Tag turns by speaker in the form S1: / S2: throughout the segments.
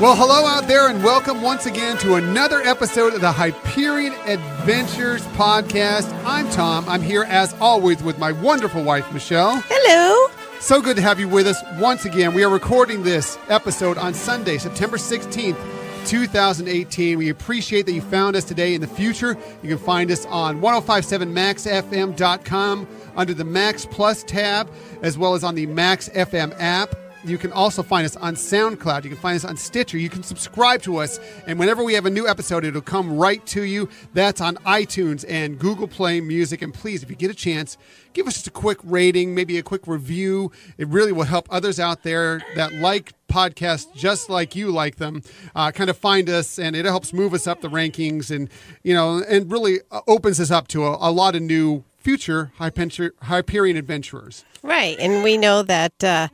S1: Well, hello out there, and welcome once again to another episode of the Hyperion Adventures podcast. I'm Tom. I'm here as always with my wonderful wife, Michelle. Hello. So good to have you with us once again. We are recording this episode on Sunday, September 16th. 2018. We appreciate that you found us today. In the future, you can find us on 1057maxfm.com under the Max Plus tab, as well as on the Max FM app. You can also find us on SoundCloud. You can find us on Stitcher. You can subscribe to us. And whenever we have a new episode, it'll come right to you. That's on iTunes and Google Play Music. And please, if you get a chance, give us just a quick rating, maybe a quick review. It really will help others out there that like podcasts just like you like them uh, kind of find us and it helps move us up the rankings and you know and really uh, opens us up to a, a lot of new future Hyperion adventurers.
S2: Right, and we know that uh,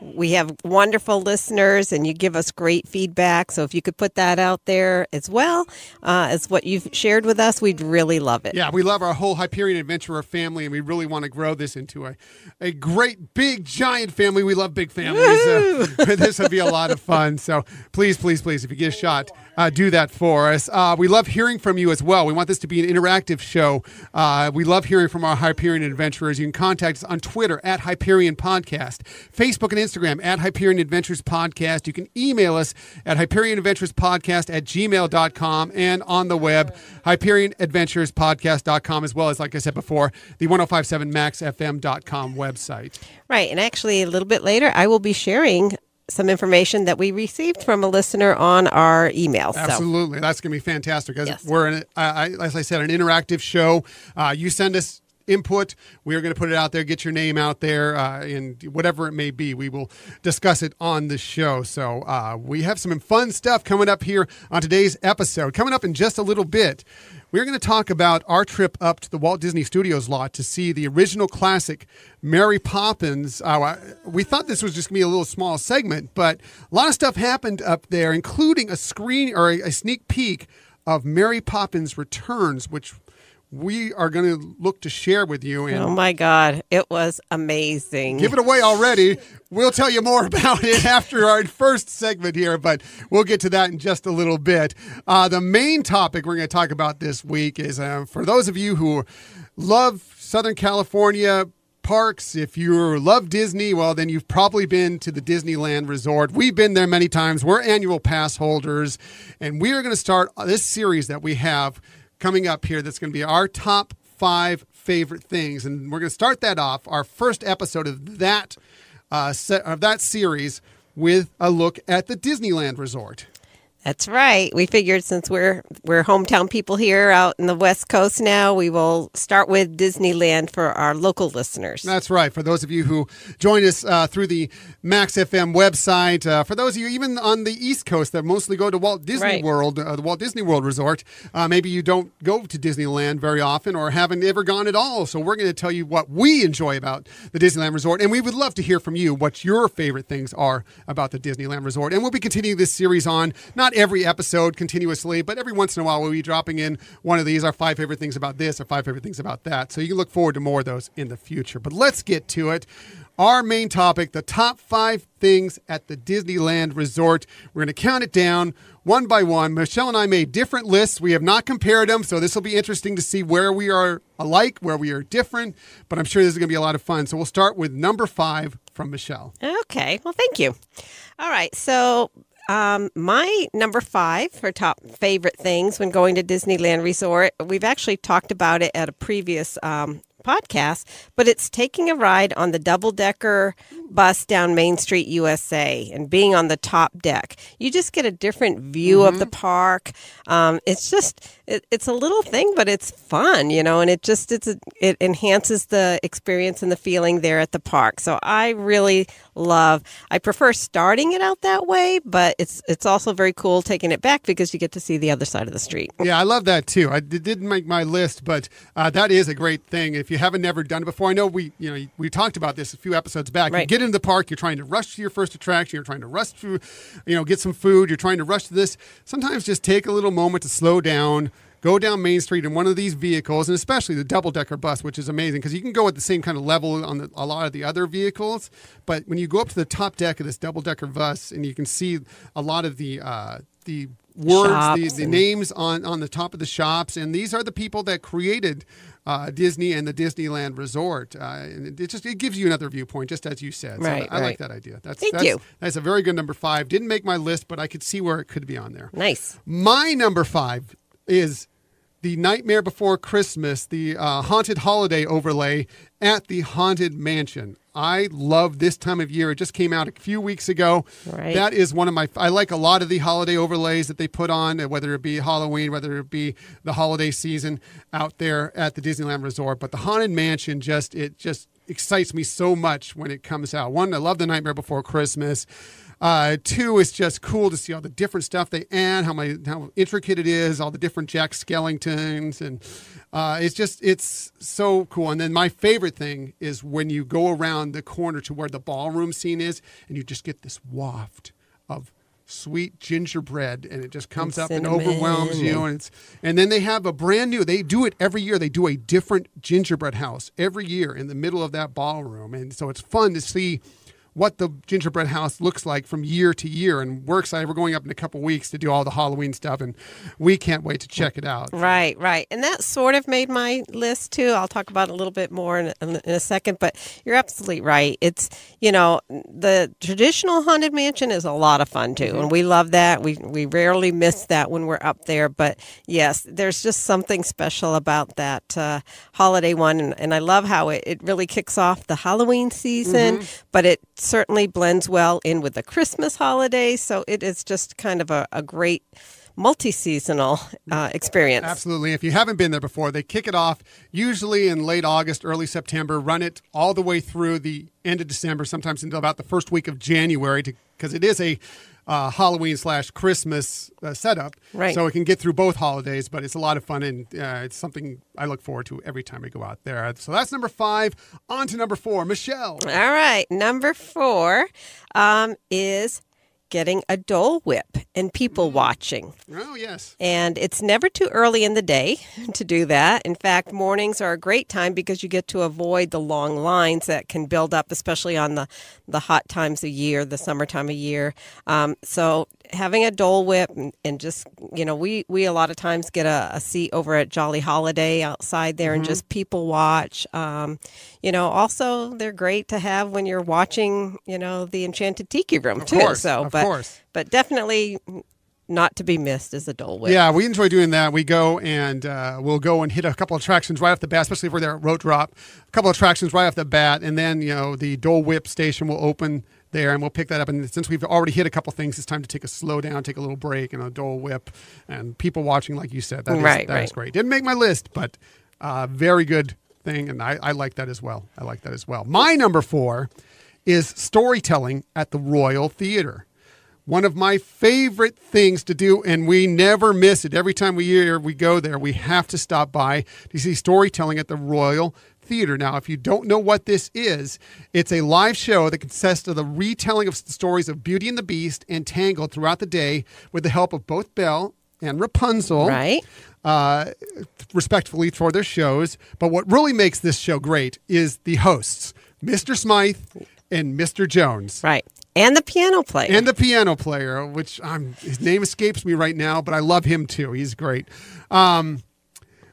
S2: we have wonderful listeners and you give us great feedback. So if you could put that out there as well uh, as what you've shared with us, we'd really love it. Yeah, we love
S1: our whole Hyperion Adventurer family and we really want to grow this into a, a great, big, giant family. We love big families. Uh, this would be a lot of fun. So please, please, please, if you get a shot, uh, do that for us. Uh, we love hearing from you as well. We want this to be an interactive show. Uh, we love hearing from our Hyperion Adventurers. You can contact us on Twitter at Hyperion Podcast, Facebook, and Instagram Instagram at Hyperion Adventures Podcast. You can email us at Hyperion Adventures Podcast at gmail.com and on the web, Hyperion Adventures Podcast.com, as well as, like I said before, the 1057maxfm.com website.
S2: Right. And actually, a little bit later, I will be sharing some information that we received from a listener on our email. So. Absolutely,
S1: that's going to be fantastic. As yes. we're, uh, as I said, an interactive show. Uh, you send us input. We are going to put it out there, get your name out there, uh, and whatever it may be, we will discuss it on the show. So uh, we have some fun stuff coming up here on today's episode. Coming up in just a little bit, we're going to talk about our trip up to the Walt Disney Studios lot to see the original classic Mary Poppins. Uh, we thought this was just going to be a little small segment, but a lot of stuff happened up there, including a screen or a, a sneak peek of Mary Poppins Returns, which we are going to look to share with you. And oh my God, it was amazing. Give it away already. We'll tell you more about it after our first segment here, but we'll get to that in just a little bit. Uh, the main topic we're going to talk about this week is uh, for those of you who love Southern California parks. If you love Disney, well, then you've probably been to the Disneyland Resort. We've been there many times. We're annual pass holders, and we are going to start this series that we have coming up here that's going to be our top five favorite things. And we're going to start that off, our first episode of that, uh, of that series, with a look at the Disneyland Resort.
S2: That's right. We figured since we're we're hometown people here out in the West Coast now, we will start with Disneyland for our local listeners.
S1: That's right. For those of you who joined us uh, through the Max FM website, uh, for those of you even on the East Coast that mostly go to Walt Disney right. World, uh, the Walt Disney World Resort, uh, maybe you don't go to Disneyland very often or haven't ever gone at all. So we're going to tell you what we enjoy about the Disneyland Resort, and we would love to hear from you what your favorite things are about the Disneyland Resort. And we'll be continuing this series on not not every episode continuously, but every once in a while we'll be dropping in one of these, our five favorite things about this, our five favorite things about that. So you can look forward to more of those in the future. But let's get to it. Our main topic the top five things at the Disneyland Resort. We're going to count it down one by one. Michelle and I made different lists. We have not compared them, so this will be interesting to see where we are alike, where we are different, but I'm sure this is going to be a lot of fun. So we'll start with number five from Michelle.
S2: Okay. Well, thank you. All right. So um, my number five for top favorite things when going to Disneyland Resort, we've actually talked about it at a previous um, podcast, but it's taking a ride on the double decker bus down Main Street, USA, and being on the top deck, you just get a different view mm-hmm. of the mm-hmm. park. Um, it's just it, it's a little thing, but it's fun, you know, and it just it's a, it enhances the experience and the feeling there at the park. So I really love. I prefer starting it out that way, but it's it's also very cool taking it back because you get to see the other side of the street.
S1: Yeah, I love that too. I didn't make my list, but uh, that is a great thing. If you haven't never done it before, I know we you know we talked about this a few episodes back. Right. get get into the park, you're trying to rush to your first attraction, you're trying to rush to, you know, get some food, you're trying to rush to this. Sometimes just take a little moment to slow down, go down Main Street in one of these vehicles, and especially the double decker bus, which is amazing because you can go at the same kind of level on the, a lot of the other vehicles. But when you go up to the top deck of this double decker bus, and you can see a lot of the uh, the words, the, the, names on, on the top of the shops. And these are the people that created uh, Disney and the Disneyland Resort. Uh, and it just it gives you another viewpoint, just as you said. right, I, I right. like that idea. That's, Thank that's, you. That's a very good number five. Didn't make my list, but I could see where it could be on there. Nice. My number five is the Nightmare Before Christmas, the uh, haunted holiday overlay at the Haunted Mansion. I love this time of year. It just came out a few weeks ago. Right. That is one of my. I like a lot of the holiday overlays that they put on, uh, whether it be Halloween, whether it be the holiday season out there at the Disneyland Resort. But the Haunted Mansion just it just excites me so much when it comes out. One, I love the Nightmare Before Christmas. Uh, two, it's just cool to see all the different stuff they add, how my how intricate it is, all the different Jack Skellingtons, and uh, it's just it's so cool. And then my favorite thing is when you go around the corner to where the ballroom scene is, and you just get this waft of sweet gingerbread and it just comes and up cinnamon. and overwhelms you and it's and then they have a brand new they do it every year they do a different gingerbread house every year in the middle of that ballroom and so it's fun to see what the gingerbread house looks like from year to year. And works. I We're going up in a couple weeks to do all the
S2: Halloween stuff, and we can't wait to check it out. Right, right. And that sort of made my list too. I'll talk about a little bit more in, in, in a second, but you're absolutely right. It's, you know, the traditional Haunted Mansion is a lot of fun too. Mm-hmm. And we love that. We, we rarely miss that when we're up there. But yes, there's just something special about that uh, holiday one. And, and, I love how it, it really kicks off the Halloween season, mm-hmm. but it certainly blends well in with the Christmas holiday. So it is just kind of a, a great multi seasonal uh, mm-hmm. experience. Absolutely. If you haven't been there before, they kick it off
S1: usually in late August, early September, run it all the way through the end of December, sometimes until about the first week of January, because it is a uh, Halloween slash Christmas uh, setup. Right. So it can get through both holidays, but it's a lot of fun and uh, it's something I look forward to every
S2: time we go out there. So that's number five. On to number four, Michelle. All right. Number four um, is getting a Dole Whip and people mm. watching. Oh, yes. And it's never too early in the day to do that. In fact, mornings are a great time because you get to avoid the long lines that can build up, especially on the, the hot times of year, the summertime of year. Um, so having a Dole Whip and, just you know we we a lot of times get a, a seat over at Jolly Holiday outside there mm-hmm. and just people watch. Um, you know, also they're great to have when you're watching you know the Enchanted Tiki Room of too. Course, so, but course. but definitely not to be missed is a Dole Whip. Yeah, we
S1: enjoy doing that. We go and uh, we'll go and hit a couple attractions right off the bat, especially if we're there at Road Drop. A couple attractions right off the bat, and then you know the Dole Whip station will open there, and we'll pick that up. And since we've already hit a couple things, it's time to take a slow down, take a little break, and a Dole Whip, and people watching, like you said, that is, right, that right. is great. Didn't make my list, but uh, very good thing, and I, I like that as well. I like that as well. My number four is storytelling at the Royal Theater one of my favorite things to do, and we never miss it. Every time we year we go there, we have to stop by to see storytelling at the Royal Theater. Now, if you don't know what this is, it's a live show that consists of the retelling of stories of Beauty and the Beast and Tangled throughout the day with the help of both Belle and Rapunzel. Right. Uh, respectfully for their shows. But what really makes this show great is the hosts, Mr. Smythe and Mr. Jones. Right. And the piano player. And the piano player, which his name escapes me right now, but I love him too. He's great. Um,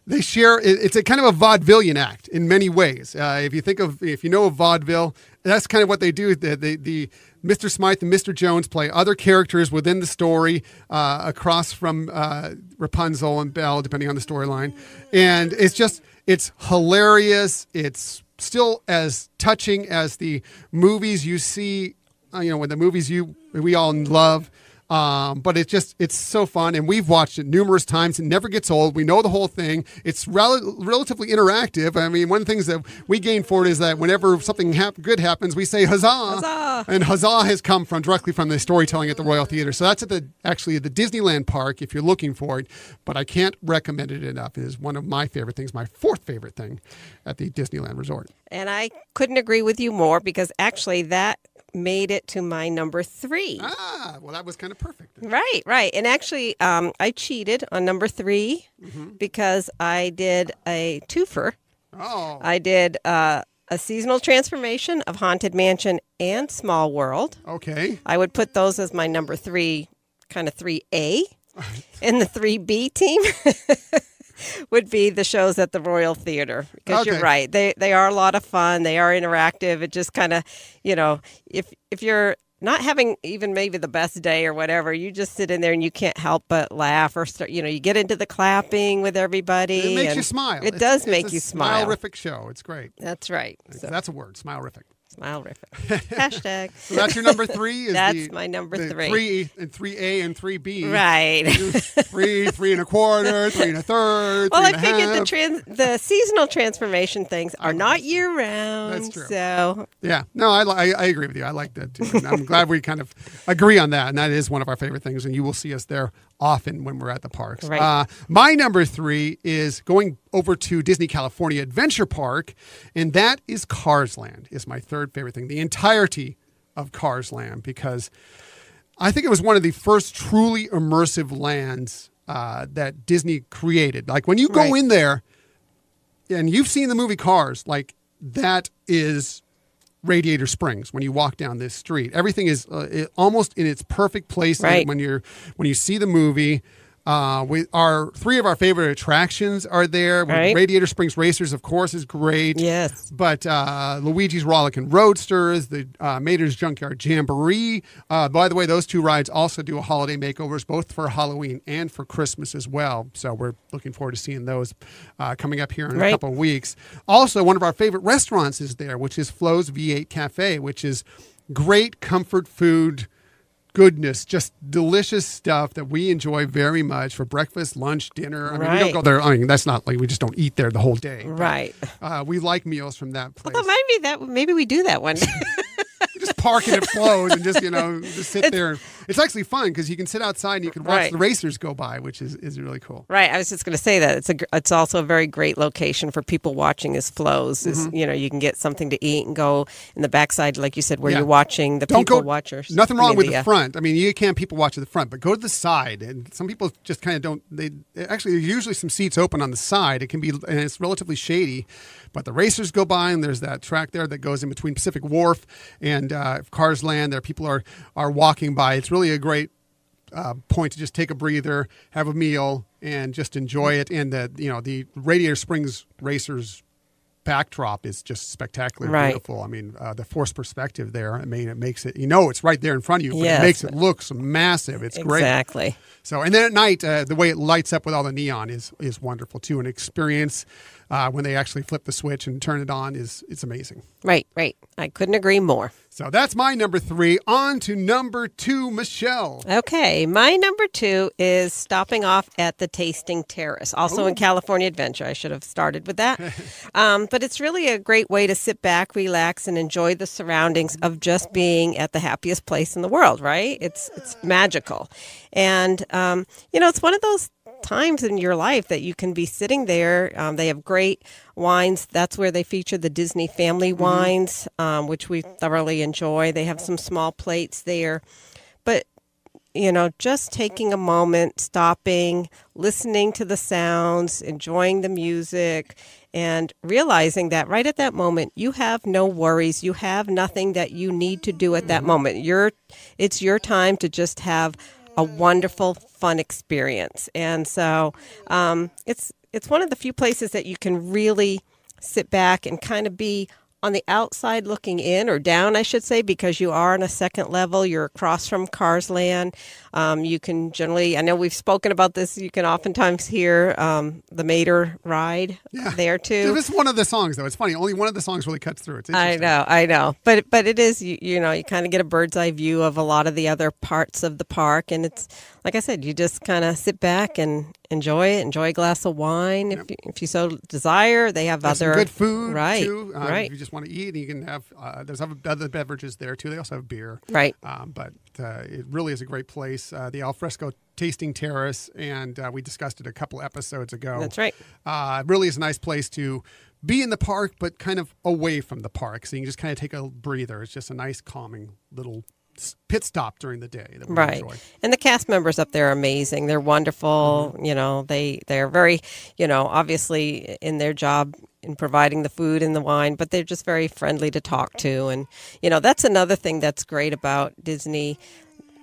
S1: they share it's a kind of a vaudevillian act in many ways uh, if you think of if you know of vaudeville that's kind of what they do the, the, the mr smythe and mr jones play other characters within the story uh, across from uh, rapunzel and belle depending on the storyline and it's just it's hilarious it's still as touching as the movies you see uh, you know when the movies you we all love um, but it's just it's so fun, and we've watched it numerous times. It never gets old. We know the whole thing. It's rel- relatively interactive. I mean, one of the things that we gain for it is that whenever something hap- good happens, we say huzzah! huzzah,
S2: and huzzah has
S1: come from directly from the storytelling at the Royal Theater. So that's at the actually at the Disneyland Park if you're looking for it. But I can't recommend it enough. It is one of my favorite things, my fourth favorite thing at the Disneyland Resort.
S2: And I couldn't agree with you more because actually that made it to my number three. Ah,
S1: well, that was kind of perfect.
S2: Right, right. And actually, um, I cheated on number 3 mm-hmm. because I did a twofer. Oh. I did uh, a seasonal transformation of Haunted Mansion and Small World. Okay. I would put those as my number three, kind of 3A, in the 3B team. would be the shows at the Royal Theater because okay. you're right. They they are a lot of fun. They are interactive. It just kind of, you know, if if you're not having even maybe the best day or whatever, you just sit in there and you can't help but laugh or start, you know, you get into the clapping with everybody. It makes you smile. It it's, does it's make you smile. Smilerific
S1: show. It's great. That's right. So. That's a word, smilerific. Smile riff. Hashtag. So that's your number three. Is that's the, my number the three. Three and three A and three B. Right.
S2: three, three and a quarter, three and a third. Well, I figured half. the trans, the seasonal transformation things are not year round. That's true. So yeah, no, I, I, I agree with you. I like that too. I'm
S1: glad we kind of agree on that, and that is one of our favorite things. And you will see us there often when we're at the parks. Right. Uh, my number three is going over to Disney California Adventure Park, and that is Cars Land. Is my third favorite thing. The entirety of Cars Land because I think it was one of the first truly immersive lands uh, that Disney created. Like when you go right. in there, and you've seen the movie Cars, like that is Radiator Springs when you walk down this street. Everything is uh, it, almost in its perfect place. Right. When you're when you see the movie, uh, we our three of our favorite attractions are there. Right. Radiator Springs Racers, of course, is great. Yes, but uh, Luigi's Rollickin' Roadsters, the uh, Mater's Junkyard Jamboree. Uh, by the way, those two rides also do holiday makeovers, both for Halloween and for Christmas as well. So we're looking forward to seeing those uh, coming up here in right. a couple of weeks. Also, one of our favorite restaurants is there, which is Flo's V8 Cafe, which is great comfort food goodness, just delicious stuff that we enjoy very much for breakfast, lunch, dinner. I mean, we don't go there. I mean, that's not like we just don't eat there the whole day. But, right. Uh, we like meals from that place. Although maybe that maybe we do that one. park and it flows and just you know just sit it's, there. It's actually fun because you can sit outside and you can watch right. the racers go by, which is, is really cool.
S2: Right. I was just going to say that it's a it's also a very great location for people watching as flows. Mm-hmm. Is you know you can get something to eat and go in the backside, like you said, where yeah. you're watching the Don't people go, watchers. Nothing wrong with the, front.
S1: I mean, you can people watch at the front, but go to the side. And some people just kind of don't. They actually there's usually some seats open on the side. It can be and it's relatively shady, but the racers go by and there's that track there that goes in between Pacific Wharf and uh, uh, Cars Land There, people are are walking by. It's really a great uh, point to just take a breather, have a meal, and just enjoy it. And the you know the Radiator Springs Racers backdrop is just spectacularly right. beautiful. I mean, uh, the forced perspective there. I mean, it makes it. You know, it's right there in front of you, but yes. it makes it looks massive. It's exactly. great. Exactly. So, and then at night, uh, the way it lights up with all the neon is is wonderful too. An experience uh, when they actually flip the switch and turn it on is it's amazing. Right, right. I couldn't agree more. So that's my number
S2: three. On to number two, Michelle. Okay, my number two is stopping off at the Tasting Terrace, also Ooh. in California Adventure. I should have started with that. um, but it's really a great way to sit back, relax, and enjoy the surroundings of just being at the happiest place in the world. Right? It's it's magical, and um, you know it's one of those times in your life that you can be sitting there. Um, they have great wines. That's where they feature the Disney family mm-hmm. wines, um, which we thoroughly enjoy. They have some small plates there. But, you know, just taking a moment, stopping, listening to the sounds, enjoying the music, and realizing that right at that moment you have no worries you have nothing that you need to do at that mm-hmm. moment you it's your time to just have a wonderful, fun experience. And so um, it's it's one of the few places that you can really sit back and kind of be on the outside looking in or down, I should say, because you are on a second level. You're across from Cars Land. Um, you can generally, I know we've spoken about this. You can oftentimes hear um, the Mater ride yeah. there too. It's one of
S1: the songs though. It's funny. Only one of the songs really cuts through. It's I know,
S2: I know, but but it is you, you know you kind of get a bird's eye view of a lot of the other parts of the park, and it's like I said, you just kind of sit back and enjoy it. Enjoy a glass of wine if, you, if you so desire. They have there's other good food, right? Too, um, right. If you just want
S1: to eat, you can have uh, there's other beverages there too. They also have beer, right? Um, but uh, it really is a great place. Uh, the Alfresco Tasting Terrace, and uh, we discussed it a couple episodes ago. That's right. Uh, really is a nice place to be in the park, but kind of away from the park. So you can just kind of take a breather. It's just a nice, calming little pit stop during the day that we right. enjoy.
S2: And the cast members up there are amazing. They're wonderful. Mm-hmm. You know, they they're very, you know, obviously in their job in providing the food and the wine, but they're just very friendly to talk to and you know, that's another thing that's great about Disney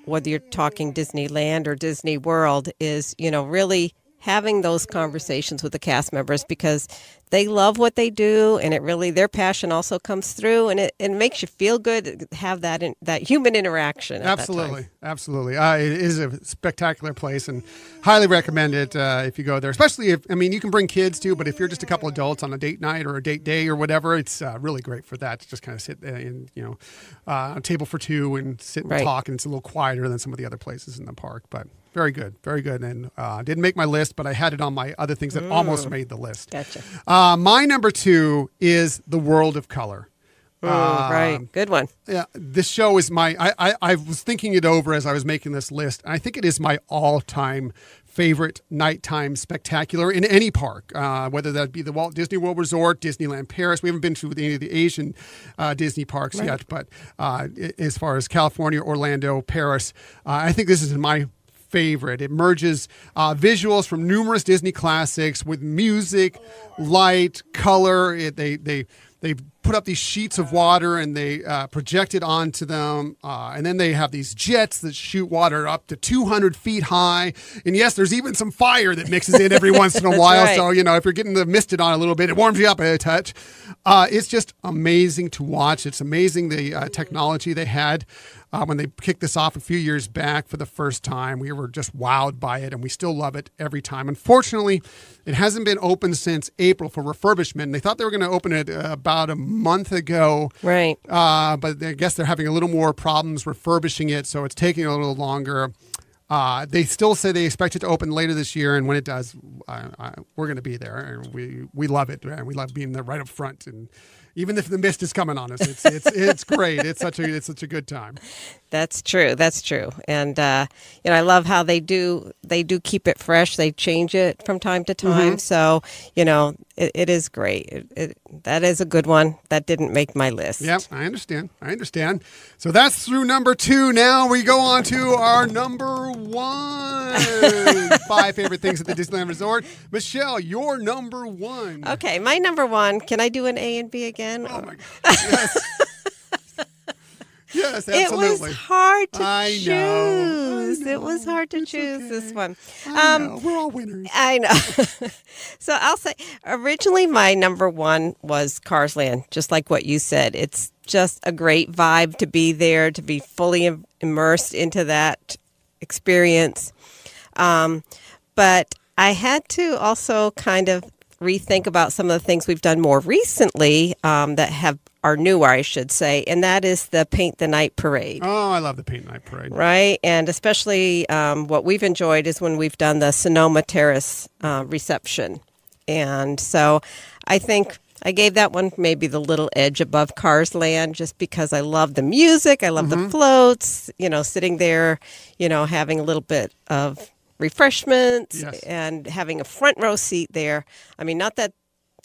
S2: whether you're talking Disneyland or Disney World is, you know, really having those conversations with the cast members because they love what they do and it really their passion also comes through and it, it makes you feel good to have that in, that human interaction absolutely
S1: absolutely uh, it is a spectacular place and highly recommend it uh, if you go there especially if i mean you can bring kids too but if you're just a couple adults on a date night or a date day or whatever it's uh, really great for that to just kind of sit uh, in you know uh, a table for two and sit and right. talk and it's a little quieter than some of the other places in the park but very good, very good. And uh, didn't make my list, but I had it on my other things that mm. almost made the list. Gotcha. Uh, my number two is the world of color.
S2: Mm, right, um,
S1: good one. Yeah, this show is my. I, I, I was thinking it over as I was making this list, and I think it is my all-time favorite nighttime spectacular in any park, uh, whether that be the Walt Disney World Resort, Disneyland Paris. We haven't been to any of the Asian uh, Disney parks right. yet, but uh, as far as California, Orlando, Paris, uh, I think this is in my favorite. It merges uh, visuals from numerous Disney classics with music, light, color. It, they they they put up these sheets of water and they uh, project it onto them. Uh, and then they have these jets that shoot water up to 200 feet high. And yes, there's even some fire that mixes in every once in a while. Right. So, you know, if you're getting the misted on a little bit, it warms you up a touch. Uh, it's just amazing to watch. It's amazing the uh, technology they had. Uh, when they kicked this off a few years back for the first time, we were just wowed by it, and we still love it every time. Unfortunately, it hasn't been open since April for refurbishment. They thought they were going to open it uh, about a month ago, right? Uh, but I guess they're having a little more problems refurbishing it, so it's taking a little longer. Uh, they still say they expect it to open later this year, and when it does, we're going to be there. And we we love it, and we love being there right up front and even if the mist is coming on us, it's it's it's great. It's such a it's such a good time.
S2: That's true. That's true. And uh, you know, I love how they do they do keep it fresh. They change it from time to time. Mm-hmm. So you know, it, it is great. It, it, that is a good one. That didn't make my list.
S1: Yep, I understand. I understand. So that's through number two. Now we go on to our number one five favorite things at the Disneyland Resort. Michelle, your number one.
S2: Okay, my number one. Can I do an A and B again? Oh my God. Yes. Yes,
S1: absolutely. It was
S2: hard to I choose. Know. Know. It was hard to it's choose okay. this one. Um, We're all winners. I know. so I'll say originally my number one was Cars Land, just like what you said. It's just a great vibe to be there, to be fully immersed into that experience. Um, but I had to also kind of rethink about some of the things we've done more recently um, that have are newer, I should say, and that is the Paint the Night Parade. Oh, I love the Paint the Night Parade. Right, and especially um, what we've enjoyed is when we've done the Sonoma Terrace uh, reception, and so I think. I gave that one maybe the little edge above Cars Land just because I love the music. I love mm-hmm. the floats, you know, sitting there, you know, having a little bit of refreshments yes. and having a front row seat there. I mean, not that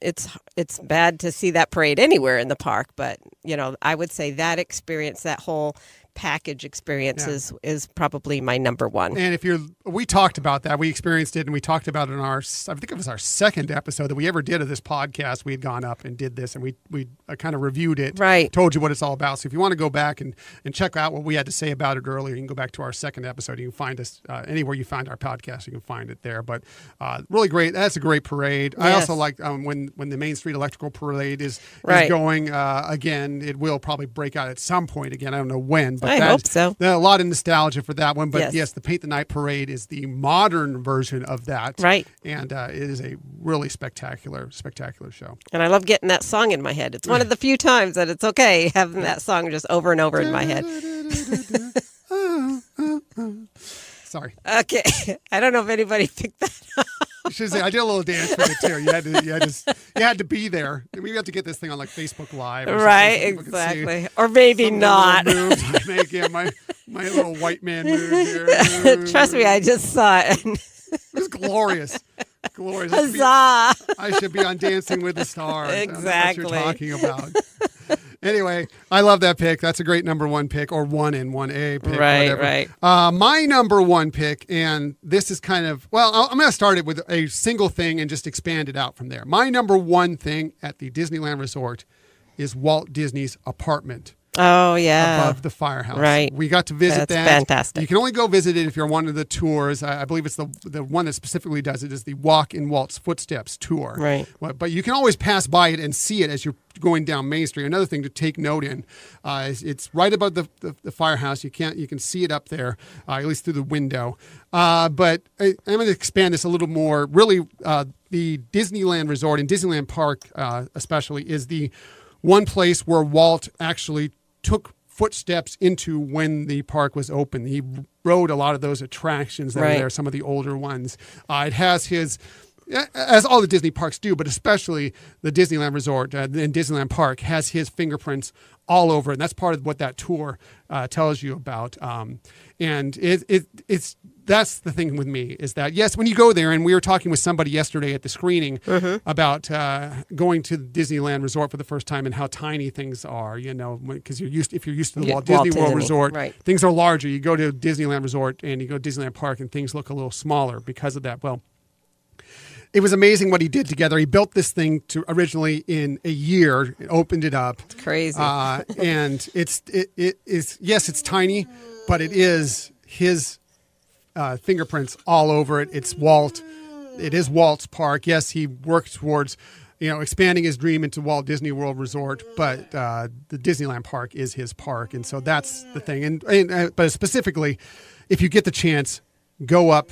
S2: it's it's bad to see that parade anywhere in the park, but you know, I would say that experience, that whole package experience yeah. is, is probably my number one. And if you're, we talked about that, we
S1: experienced it, and we talked about it in our, I think it was our second episode that we ever did of this podcast. We had gone up and did this, and we we uh, kind of reviewed it, right? Told you what it's all about. So if you want to go back and and check out what we had to say about it earlier, you can go back to our second episode. You can find us uh, anywhere you find our podcast. You can find it there. But uh, really great. That's a great parade. Yes. I also like um, when when the Main Street Electrical Parade is, right. is going uh, again. It will probably break out at some point again. I don't know when, but I that hope is, so. A lot of nostalgia for that one, but yes. yes. the Paint the Night Parade is the modern version of that, right? And uh, it is a really spectacular, spectacular show.
S2: And I love getting that song in my head. It's one of the few times that it's okay having that song just over and over in my head. Sorry. Okay, I don't know if anybody
S1: picked that up. I did a little dance with it too. You had to, you had to, you had to be there. Maybe you have to get this thing on like Facebook Live, or right? exactly, or maybe Some not. I make yeah, my my little white man move here. Trust me, I just
S2: saw it. it
S1: was glorious. Glorious. Huzzah! I should be, I should be on Dancing with the Stars. Exactly. That's what you're talking about anyway, I love that pick. That's a great number one pick or one in one A pick. Right, whatever. right. Uh, my number one pick, and this is kind of well, I'll, I'm going to start it with a single thing and just expand it out from there. My number one thing at the Disneyland Resort is Walt Disney's apartment Oh yeah, above the firehouse. Right. We got to visit That's that. Fantastic. You can only go visit it if you're one of the tours. I, I believe it's the the one that specifically does it is the Walk in Walt's Footsteps tour. Right. But, but you can always pass by it and see it as you're going down Main Street. Another thing to take note in uh, is it's right above the, the, the, firehouse. You can't you can see it up there uh, at least through the window. Uh, but uh, I, am going to expand this a little more. Really, uh, the Disneyland Resort and Disneyland Park uh, especially is the one place where Walt actually took footsteps into when the park was open. He rode a lot of those attractions that right. are there, some of the older ones. Uh, it has his as all the Disney parks do, but especially the Disneyland Resort uh, and Disneyland Park has his fingerprints all over, and that's part of what that tour uh, tells you about. Um, and it, it, it's that's the thing with me is that yes, when you go there, and we were talking with somebody yesterday at the screening mm-hmm. about uh, going to Disneyland Resort for the first time and how tiny things are. You know, because you're used if you're used to the yeah, Walt Disney Walt World Disney. Resort, right. things are larger. You go to Disneyland Resort and you go to Disneyland Park, and things look a little smaller because of that. Well it was amazing what he did together. He built this thing to originally in a year, opened it up. It's crazy. Uh, and it's it, it is yes, it's tiny, but it is his uh, fingerprints all over it. It's Walt. It is Walt's park. Yes, he worked towards you know, expanding his dream into Walt Disney World Resort, but uh, the Disneyland Park is his park, and so that's the thing. And, and uh, but specifically, if you get the chance, go up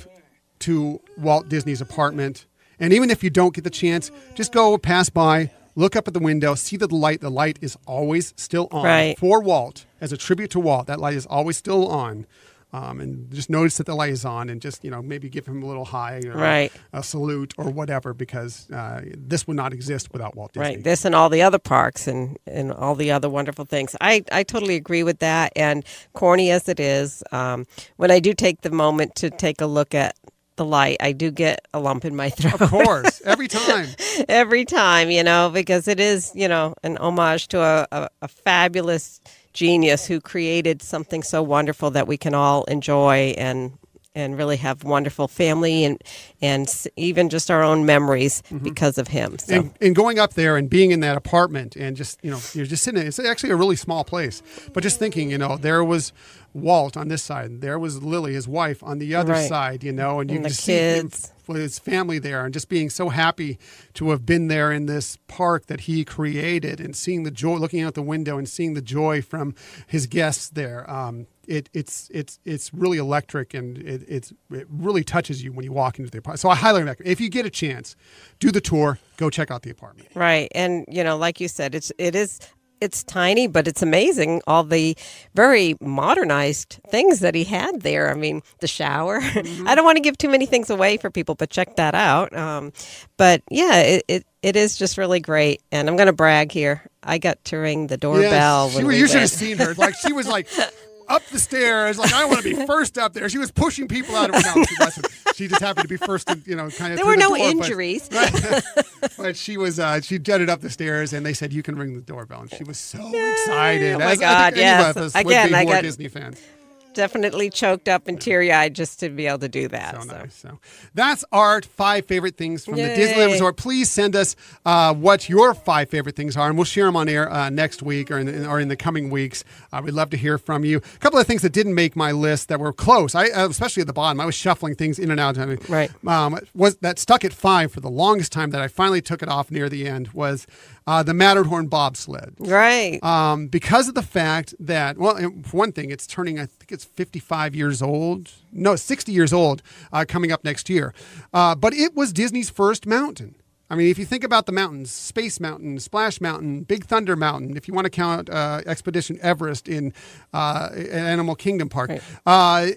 S1: to Walt Disney's apartment, and even if you don't get the chance, just go pass by, look up at the window, see the light. The light is always still on right. for Walt as a tribute to Walt. That light is always still on um, and just notice that the light is on and just you know maybe give him a little high or right. a, salute or whatever because uh, this would not exist without Walt Disney. Right, this
S2: and all the other parks and, and all the other wonderful things. I, I totally agree with that. And corny as it is, um, when I do take the moment to take a look at the light, I do get a lump in my throat. Of course, every time. every time, you know, because it is, you know, an homage to a, a, a fabulous genius who created something so wonderful that we can all enjoy and and really have wonderful family and and even just our own memories mm-hmm. because of him. So. And, and, going up there and being in
S1: that apartment and just you know you're just sitting. It's actually a really small place, but just thinking, you know, there was Walt on this side, and there was Lily, his wife, on the other right. side. You know, and, and you can just kids. see him with his family there, and just being so happy to have been there in this park that he created, and seeing the joy, looking out the window, and seeing the joy from his guests there. Um, it, it's it's it's really electric and it, it's it really touches you when you walk into the apartment. So I highly recommend if you get a chance, do the tour, go check out the apartment.
S2: Right, and you know, like you said, it's it is it's tiny, but it's amazing all the very modernized things that he had there. I mean, the shower. Mm-hmm. I don't want to give too many things away for people, but check that out. Um, but yeah, it, it, it is just really great. And I'm going to brag here. I got to ring the doorbell. Yes, she, you we should have seen
S1: her. Like she was like up the stairs. Like I want to be first up there. She was pushing people out of her house. She, just happened to be first. you know, kind of. There were no door, injuries. But, but she was. Uh, she jetted up the stairs, and they said you can ring the doorbell, and she was so
S2: excited. Oh my As, god! Yes, again, I got Disney fans definitely choked up and teary eyed just to be able to do that. So, so. nice. So that's our five favorite things from Yay. the Disneyland Resort.
S1: Please send us uh, what your five favorite things are, and we'll share them on air uh, next week or in, the, or in the coming weeks. Uh, we'd love to hear from you. A couple of things that didn't make my list that were close, I uh, especially at the bottom, I was shuffling things in and out. I mean, right. Um, was that stuck at five for the longest time that I finally took it off near the end was uh, the Matterhorn bobsled. Right. Um, because of the fact that, well, for one thing, it's turning, I think it's 55 years old. No, 60 years old uh, coming up next year. Uh, but it was Disney's first mountain. I mean, if you think about the mountains, Space Mountain, Splash Mountain, Big Thunder Mountain, if you want to count uh, Expedition Everest in uh, Animal Kingdom Park, right. uh,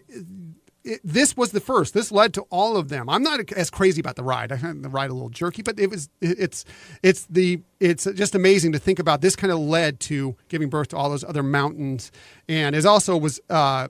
S1: it, this was the first. This led to all of them. I'm not as crazy about the ride. I find the ride a little jerky, but it was it's it's the it's just amazing to think about. This kind of led to giving birth to all those other mountains, and it also was uh,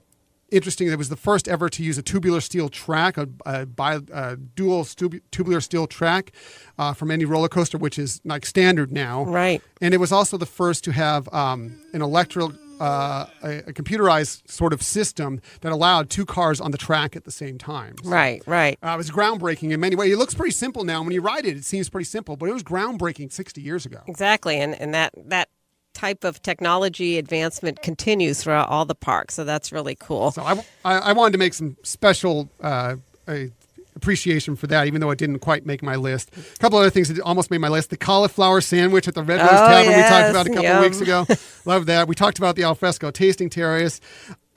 S1: interesting. It was the first ever to use a tubular steel track, a, a, a dual tubular steel track uh, from any roller coaster, which is like standard now. Right. And it was also the first to have um, an electric uh, a, a, computerized sort of system that allowed two cars on the track at the same time. So, right, right. Uh, it was groundbreaking
S2: in many ways. It looks pretty simple now. When
S1: you ride it, it seems pretty simple, but it was groundbreaking 60 years ago.
S2: Exactly, and and that that type of technology advancement continues throughout all the parks. So that's really cool. So
S1: I, I, I wanted to make some special. Uh, a appreciation for that, even though it didn't quite make my list. A couple other things that almost made my list: the cauliflower sandwich at the Red Rose oh, Tavern yes. we talked about a couple Yum. weeks ago. Love that. We talked about the alfresco tasting terrace.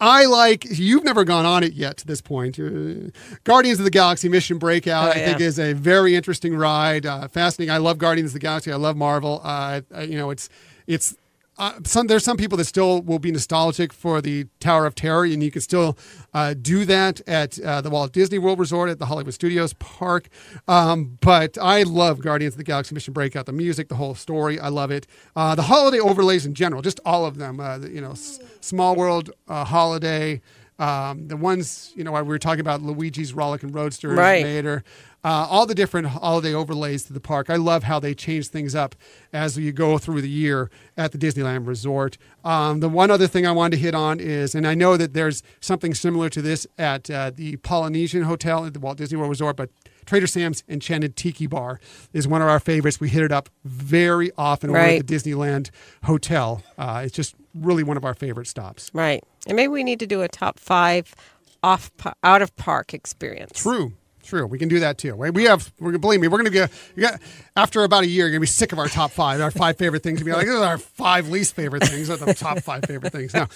S1: I like you've never gone on it yet to this point. Uh, Guardians of the Galaxy Mission Breakout, oh, yeah. I think, is a very interesting ride, uh, fascinating. I love Guardians of the Galaxy. I love Marvel. Uh, you know, it's it's uh, some, there's some people that still will be nostalgic for the Tower of Terror, and you can still uh, do that at uh, the Walt Disney World Resort at the Hollywood Studios Park. Um, but I love Guardians of the Galaxy Mission Breakout, the music, the whole story. I love it. Uh, the holiday overlays in general, just all of them. Uh, you know, S- Small World, uh, Holiday. Um, the ones you know, we were talking about Luigi's Rollicking Roadster, right. Mater uh, all the different holiday overlays to the park. I love how they change things up as you go through the year at the Disneyland Resort. Um, the one other thing I wanted to hit on is, and I know that there's something similar to this at uh, the Polynesian Hotel at the Walt Disney World Resort, but Trader Sam's Enchanted Tiki Bar is one of our favorites. We hit it up very often right. over at the Disneyland Hotel. Uh, it's just really one of our favorite stops.
S2: Right. And maybe we need to do a top five off out of park experience.
S1: True. True, we can do that too. We have, we believe me, we're going to be after about a year, you're going to be sick of our top five, our five favorite things. You'll be like, these are our five least favorite things, not the top five favorite things. Now,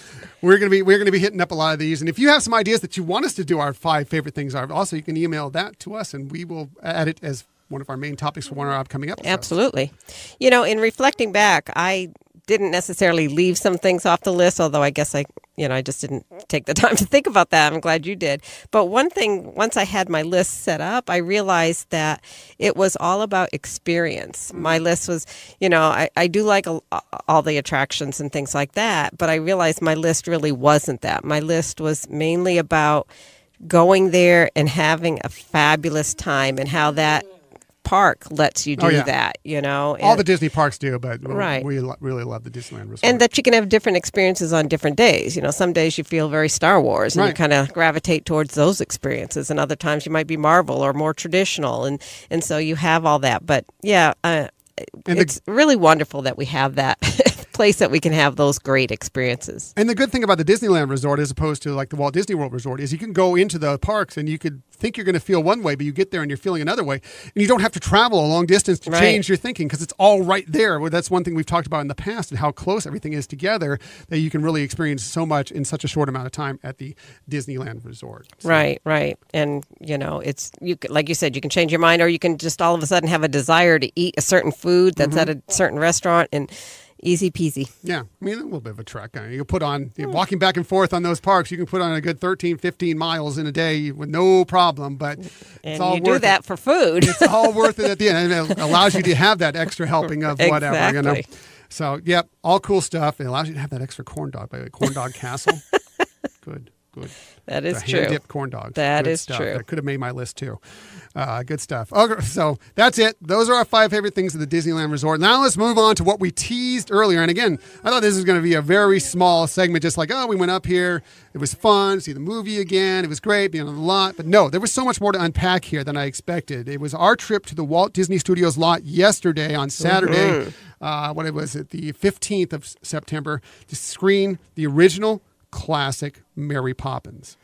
S1: we're going to be we're going to be hitting up a lot of these. And if you have some ideas that you want us to do, our five favorite things are also you can email that to us, and
S2: we will add it as one of our main topics for one of our upcoming episodes. Absolutely, you know, in reflecting back, I didn't necessarily leave some things off the list, although I guess I you know, I just didn't take the time to think about that. I'm glad you did. But one thing, once I had my list set up, I realized that it was all about experience. Mm-hmm. My list was, you know, I, I do like a, all the attractions and things like that, but I realized my list really wasn't that. My list was mainly about going there and having a fabulous time and how that park lets you oh, do oh, yeah. that, you know. All the Disney parks do, but right. we really love the Disneyland Resort. And that you can have different experiences on different days. You know, some days you feel very Star Wars and right. you kind of gravitate towards those experiences, and other times you might be Marvel or more traditional, and and so you have all that. But yeah, uh, and it's the, really wonderful that we have that place that we can have those great experiences.
S1: And the good thing about the Disneyland Resort, as opposed to like the Walt Disney World Resort, is you can go into the parks and you could think you're going to feel one way, but you get there and you're feeling another way, and you don't have to travel a long distance to right. change your thinking because it's all right there. Well, that's one thing we've talked about in the past and how close everything is together that you can really experience so much in such a short amount of time at the Disneyland Resort.
S2: So. Right, right, and you know it's you like you said you can change your mind or you can just all of a sudden have a desire to eat a certain food that's mm-hmm. at a certain restaurant and Easy peasy. Yeah. I mean, a little bit of a trek. I mean, you can put on, you know, walking back and forth on those
S1: parks, you can put on a good 13, 15 miles in a day with no problem. But and it's all you worth do that
S2: it. for food. it's all worth it at the end. And it allows you to have
S1: that extra helping of exactly. whatever, you know. So, yep, all cool stuff. It allows you to have that extra corn dog, by the way, corn dog castle. Good. Good. That is true. Hand dipped corn dogs. That good is stuff. true. That could have made my list too. Uh, good stuff. Okay, so that's it. Those are our five favorite things at the Disneyland Resort. Now let's move on to what we teased earlier. And again, I thought this was going to be a very small segment, just like oh, we went up here, it was fun, see the movie again, it was great, being on the lot. But no, there was so much more to unpack here than I expected. It was our trip to the Walt Disney Studios lot yesterday on Saturday. Mm-hmm. Uh, what it was it? the 15th of September to screen the original classic
S2: Mary Poppins.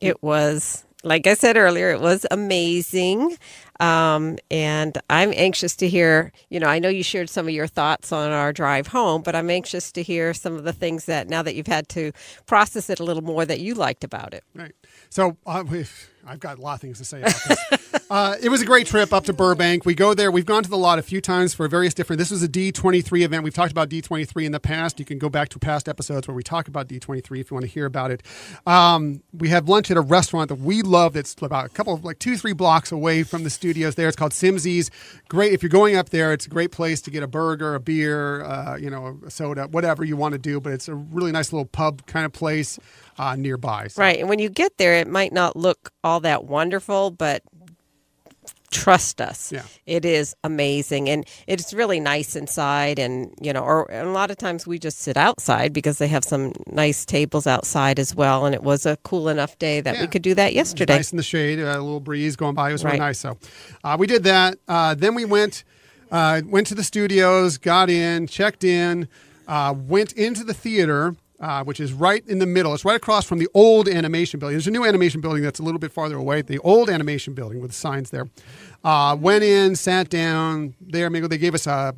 S2: It was, like I said earlier, it was amazing. Um, and I'm anxious to hear, you know, I know you shared some of your thoughts on our drive home, but I'm anxious to hear some of the things that now that you've had to process it a little more that you liked about it.
S1: Right. So, uh, we I've got a lot of things to say about this. uh, it was a great trip up to Burbank. We go there. We've gone to the lot a few times for various different. This was a D23 event. We've talked about D23 in the past. You can go back to past episodes where we talk about D23 if you want to hear about it. Um, we have lunch at a restaurant that we love. That's about a couple of like two, three blocks away from the studios. There, it's called Simsies. Great if you're going up there. It's a great place to get a burger, a beer, uh, you know, a soda, whatever you want to do. But it's a really nice little pub kind of place
S2: uh, nearby. So. Right. And when you get there, it might not look all that wonderful, but trust us yeah. it is amazing and it's really nice inside and you know or a lot of times we just sit outside because they have some nice tables outside as well and it was a cool enough day that yeah. we could do that yesterday nice
S1: in the shade a little breeze going by it was right. really nice so uh, we did that uh, then we went uh, went to the studios got in checked in uh, went into the theater uh, which is right in the middle. It's right across from the old animation building. There's a new animation building that's a little bit farther away. The old animation building with the signs there. Uh, went in, sat down there. Maybe they gave us a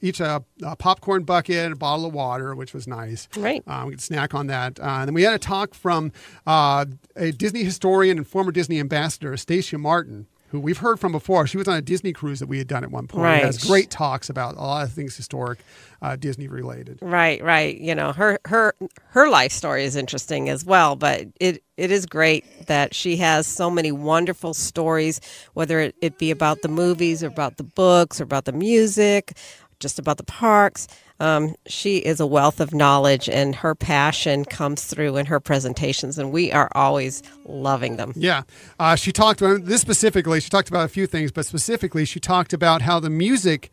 S1: each a, a, popcorn bucket a bottle of water, which was nice. Right. Uh, we could snack on that. Uh, and then we had a talk from uh, a Disney historian and former Disney ambassador, Stacia Martin, who we've heard from before. She was on a Disney cruise that we had done at one point. Right. has great talks about a lot of things historic, uh, Disney related.
S2: Right, right. You know, her her her life story is interesting as well. But it it is great that she has so many wonderful stories, whether it, it be about the movies or about the books or about the music, just about the parks. Um, she is a wealth of knowledge, and her passion comes through in her presentations, and we are always loving them. Yeah,
S1: uh, she talked about this specifically. She talked about a few things, but specifically, she talked about how the music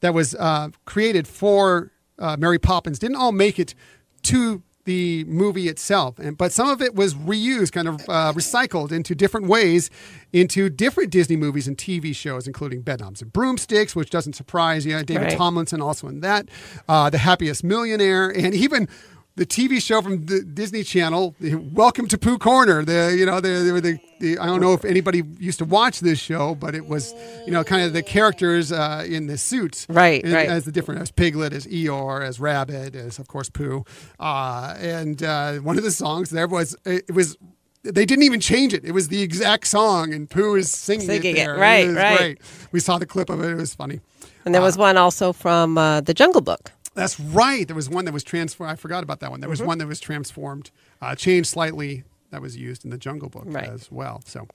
S1: that was uh, created for uh, Mary Poppins didn't all make it to the movie itself. And but some of it was reused, kind of uh, recycled into different ways, into different Disney movies and TV shows, including Bedknobs and Broomsticks, which doesn't surprise you. David right. Tomlinson also in that, uh, The Happiest Millionaire, and even the TV show from the Disney Channel, Welcome to Poo Corner. The you know the, the, the, I don't know if anybody used to watch this show, but it was you know kind of the characters uh, in the suits, right, in, right? As the different as Piglet, as Eeyore, as Rabbit, as of course Pooh. Uh, and uh, one of the songs there was it was they didn't even change it. It was the exact song, and Pooh is singing, singing it, there. It. right, it right. Great.
S2: We saw the clip of it. It was funny. And there uh, was one also from uh, the Jungle Book. That's
S1: right. There was one that was transformed. I forgot about that one. There was mm-hmm. one that was transformed, uh, changed slightly. That was used in the Jungle Book right. as well. So,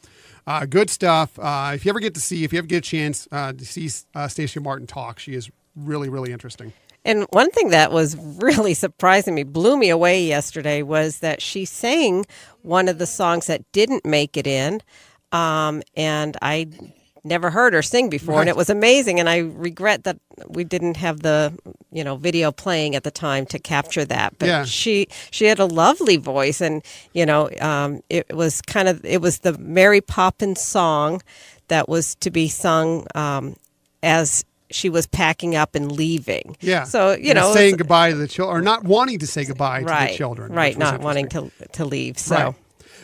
S1: uh, good stuff. Uh, if you ever get to see, if you ever get a chance uh, to see uh, Stacia Martin talk, she is really, really interesting.
S2: And one thing that was really surprising me, blew me away yesterday, was that she sang one of the songs that didn't make it in. Um, and I never heard her sing before right. and it was amazing and i regret that we didn't have the you know video playing at the time to capture that but yeah. she she had a lovely voice and you know um, it was kind of it was the mary poppins song that was to be sung um, as she was packing up and leaving. Yeah. So you know, saying was, goodbye to the children, or not wanting to say goodbye right, to the children. Right. Not wanting to
S1: to leave. So right.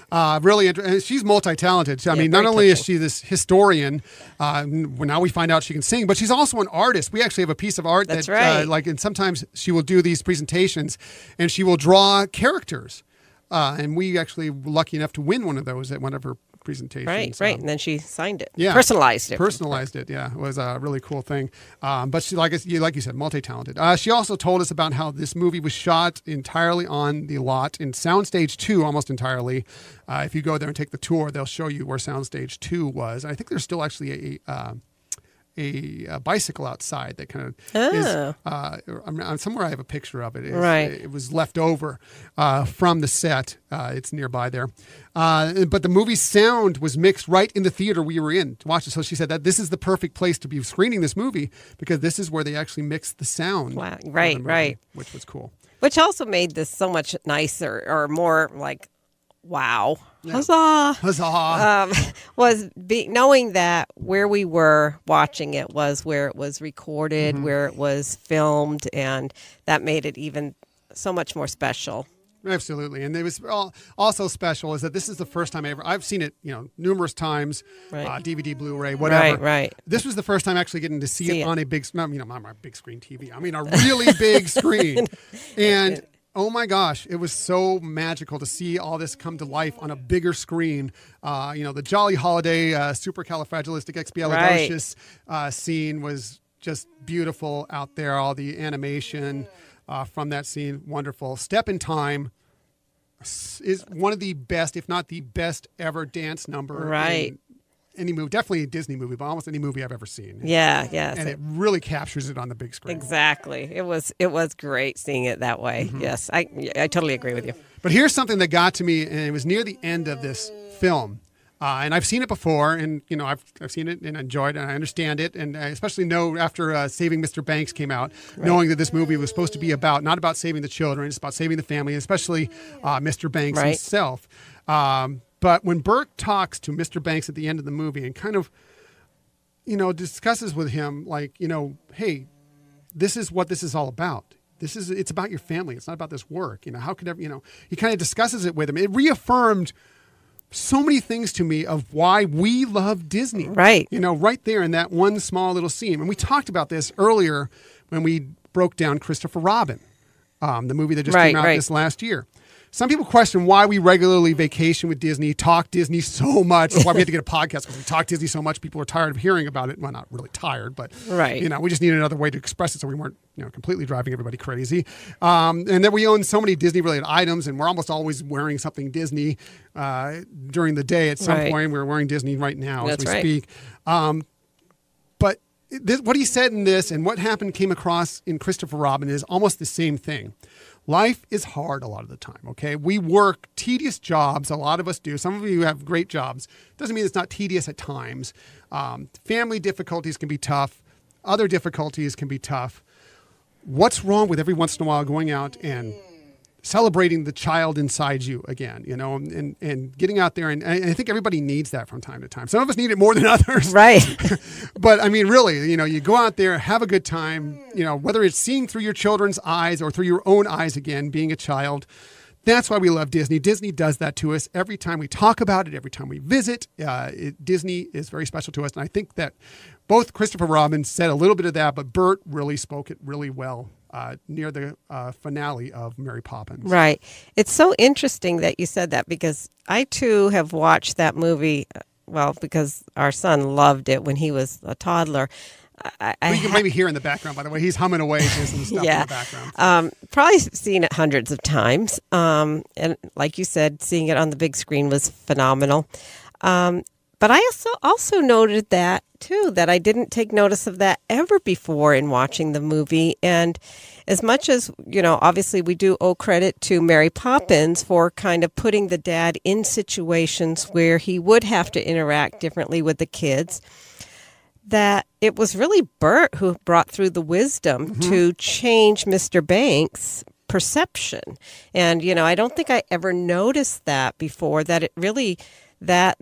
S1: Uh, really, interesting. Uh, she's multi-talented. I yeah, mean, not only is she this historian, uh, now we find out she can sing, but she's also an artist. We actually have a piece of art That's that, uh, right. uh, like, and sometimes she will do these presentations, and she will draw characters. Uh, and we actually were lucky enough to win one of those at one of her presentation. Right, so.
S2: right. And then she signed it. Yeah, personalized it. Personalized
S1: it. Yeah, it was a really cool thing. Um, but she, like like you said, multi-talented. Uh, she also told us about how this movie was shot entirely on the lot in Soundstage Two, almost entirely. Uh, if you go there and take the tour, they'll show you where Soundstage Two was. I think there's still actually a, a um, a, a bicycle outside that kind of oh. is, uh, I'm, somewhere I have a picture of it. It's, right. It was left over uh, from the set. Uh, it's nearby there. Uh, but the movie's sound was mixed right in the theater we were in to watch it. So she said that this is the perfect place to be screening this movie because this is where they actually mixed the sound.
S2: Wow. Right, movie, right. Which was cool. Which also made this so much nicer or more like, wow. Huzzah! Huzzah! Um, was be, knowing that where we were watching it was where it was recorded, mm-hmm. where it was filmed, and that made it even so much more special.
S1: Absolutely, and it was also special is that this is the first time I ever I've seen it, you know, numerous times, right. uh, DVD, Blu-ray, whatever. Right, right. This was the first time actually getting to see, see it, it, on a big, you know, my big screen TV. I mean, a really big screen, and oh my gosh, it was so magical to see all this come to life on a bigger screen. Uh, you know, the Jolly Holiday uh, Califragilistic right. uh, scene was just beautiful out there. All the animation uh, from that scene, wonderful. Step in Time is one of the best, if not the best ever dance number right. in any movie, definitely a Disney movie, but almost any movie I've ever seen. Yeah, yeah. And it really captures it on the big screen.
S2: Exactly. It was it was great seeing it that way. Mm-hmm. Yes, I I totally agree with you. But here's something that
S1: got to me, and it was near the end of this film. Uh, and I've seen it before, and you know I've, I've seen it and enjoyed, it and I understand it, and I especially know after uh, Saving Mr. Banks came out, right. knowing that this movie was supposed to be about not about saving the children, it's about saving the family, especially uh, Mr. Banks right. himself. Um, but when Burke talks to Mr. Banks at the end of the movie and kind of, you know, discusses with him, like, you know, hey, this is what this is all about. This is, it's about your family. It's not about this work. You know, how could ever, you know, he kind of discusses it with him. It reaffirmed so many things to me of why we love Disney. Right. You know, right there in that one small little scene. And we talked about this earlier when we broke down Christopher Robin, um, the movie that just right, came out right. this last year. Some people question why we regularly vacation with Disney, talk Disney so much, why we had to get a podcast because we talk Disney so much. People are tired of hearing about it. Well, not really tired, but right. You know, we just needed another way to express it so we weren't you know completely driving everybody crazy. Um, and then we own so many Disney related items, and we're almost always wearing something Disney uh, during the day. At some right. point, we we're wearing Disney right now That's as we right. speak. Um, but this, what he said in this and what happened came across in Christopher Robin is almost the same thing life is hard a lot of the time, okay? We work tedious jobs, a lot of us do. Some of you have great jobs. Doesn't mean it's not tedious at times. Um, family difficulties can be tough, other difficulties can be tough. What's wrong with every once in a while going out and celebrating the child inside you again, you know, and, and getting out there. And, and, I think everybody needs that from time to time. Some of us need it more than others. Right. but I mean, really, you know, you go out there, have a good time, you know, whether it's seeing through your children's eyes or through your own eyes again, being a child. That's why we love Disney. Disney does that to us every time we talk about it, every time we visit. Uh, it, Disney is very special to us. And I think that both Christopher Robin said a little bit of that, but Bert really spoke it really well uh, near the uh, finale of Mary Poppins. Right.
S2: It's so interesting that you said that because I too have watched that movie. Uh, well, because our son loved it when he was a toddler. I, I, you can maybe hear in the background, by the way. He's humming away to some stuff yeah. in the background. Um, probably seen it hundreds of times. Um, and like you said, seeing it on the big screen was phenomenal. Um, but I also also noted that too that I didn't take notice of that ever before in watching the movie. And as much as you know, obviously we do owe credit to Mary Poppins for kind of putting the dad in situations where he would have to interact differently with the kids. That it was really Bert who brought through the wisdom mm-hmm. to change Mr. Banks' perception. And, you know, I don't think I ever noticed that before, that it really, that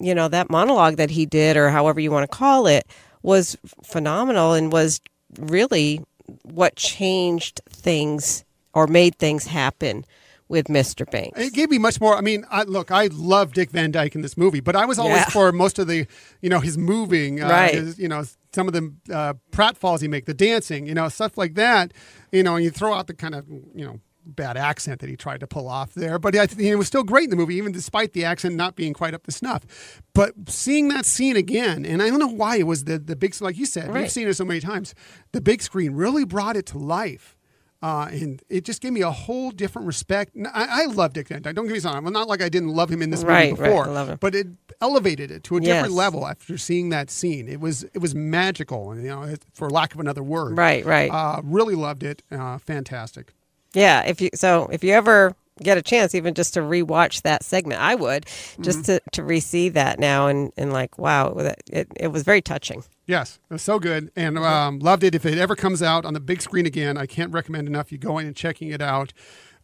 S2: you know, that monologue that he did, or however you want to call it, was phenomenal and was really what changed things or made things happen with Mr. Banks.
S1: It gave me much more. I mean, I, look, I love Dick Van Dyke in this movie, but I was always yeah. for most of the, you know, his moving, uh, right. His, you know, some of the uh, pratfalls he make, the dancing, you know, stuff like that. You know, and you throw out the kind of, you know, bad accent that he tried to pull off there. But I think it was still great in the movie, even despite the accent not being quite up to snuff. But seeing that scene again, and I don't know why it was the the big like you said, right. we've seen it so many times. The big screen really brought it to life. Uh, and it just gave me a whole different respect. I, I love Dick Van Dyke. Don't get me wrong. Not like I didn't love him in this right, movie before, right, but it elevated it to a yes. different level after seeing that scene. It was it was magical, you know, for lack of another word. Right, right. Uh, really loved it. Uh, fantastic.
S2: Yeah, if you so if you ever get a chance even just to rewatch that segment, I would just mm-hmm. to to re-see that now and and like wow, it it, was very touching.
S1: Yes, it was so good and mm-hmm. um, loved it. If it ever comes out on the big screen again, I can't recommend enough you going and checking it out.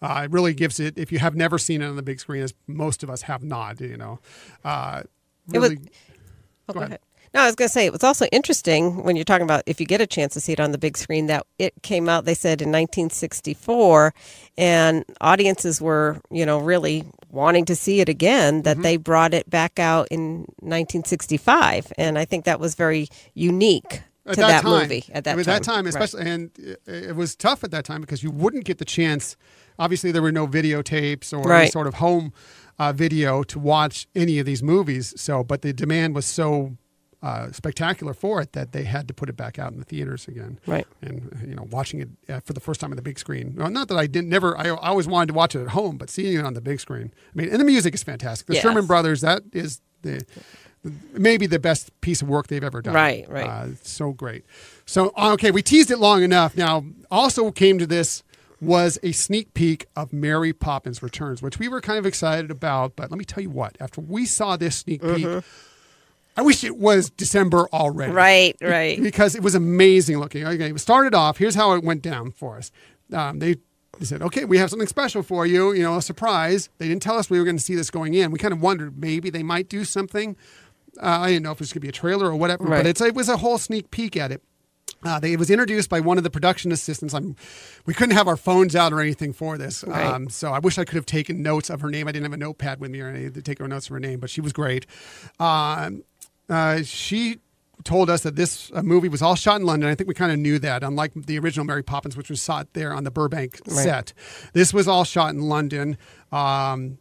S1: Uh, it really gives it. If you have never seen it on the big screen, as most of us have not, you know,
S2: uh, really. It was,
S1: oh, go, go ahead. ahead.
S2: No, I was going to say it was also interesting when you're talking about if you get a chance to see it on the big screen that it came out. They said in 1964, and audiences were you know really wanting to see it again. That mm-hmm. they brought it back out in 1965, and I think that was very unique at to that, that movie at that I mean, time. At that time, especially, right.
S1: and it was tough at that time because you wouldn't get the chance. Obviously, there were no videotapes or right. any sort of home uh, video to watch any of these movies. So, but the demand was so uh, spectacular for it that they had to put it back out in the theaters again. Right. And you know, watching it uh, for the first time on the big screen. Well, not that I didn't never. I, I, always wanted to watch it at home, but seeing it on the big screen. I mean, and the music is fantastic. The yes. Sherman Brothers. That is the maybe the best piece of work they've ever done. Right. Right. Uh, so great. So uh, okay, we teased it long enough. Now also came to this was a sneak peek of Mary Poppins Returns, which we were kind of excited about. But let me tell you what, after we saw this sneak peek. Mm-hmm. I wish it was December already. Right, right. Because it was amazing looking. Okay, it started off. Here's how it went down for us. Um, they, they said, okay, we have something special for you, you know, a surprise. They didn't tell us we were going to see this going in. We kind of wondered maybe they might do something. Uh, I didn't know if it was going to be a trailer or whatever, right. but it was a whole sneak peek at it. Uh, they, it was introduced by one of the production assistants. I'm, we couldn't have our phones out or anything for this, right. um, so I wish I could have taken notes of her name. I didn't have a notepad with me or anything to take notes of her name, but she was great. Um, uh, she told us that this uh, movie was all shot in London. I think we kind of knew that, unlike the original Mary Poppins, which was shot there on the Burbank right. set. This was all shot in London. Um,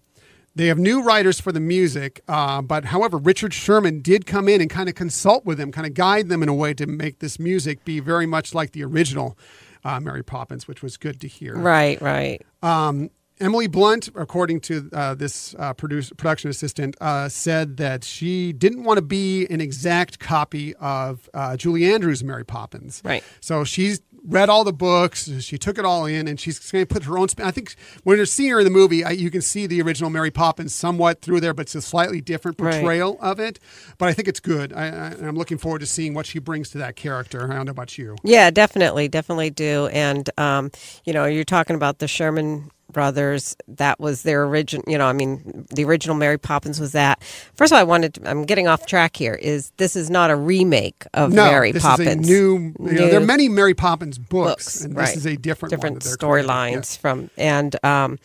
S1: they have new writers for the music, uh, but however, Richard Sherman did come in and kind of consult with them, kind of guide them in a way to make this music be very much like the original uh, Mary Poppins, which was good to hear. Right, right. Um, Emily Blunt, according to uh, this uh, produce, production assistant, uh, said that she didn't want to be an exact copy of uh, Julie Andrews' Mary Poppins. Right. So she's read all the books, she took it all in, and she's going to put her own spin. I think when you're seeing her in the movie, I, you can see the original Mary Poppins somewhat through there, but it's a slightly different portrayal right. of it. But I think it's good. I, am looking forward to seeing what she brings to that character. I don't know about you.
S2: Yeah, definitely. Definitely do. And, um, you know, you're talking about the Sherman Brothers. That was their original, you know, I mean, the original Mary Poppins was that. First of all, I wanted, to, I'm getting off track here, is this is not a remake of no, Mary this Poppins. Is a new, you know, there are many Mary Poppins books, books and right. this is a different Different storylines yeah. from, and, um,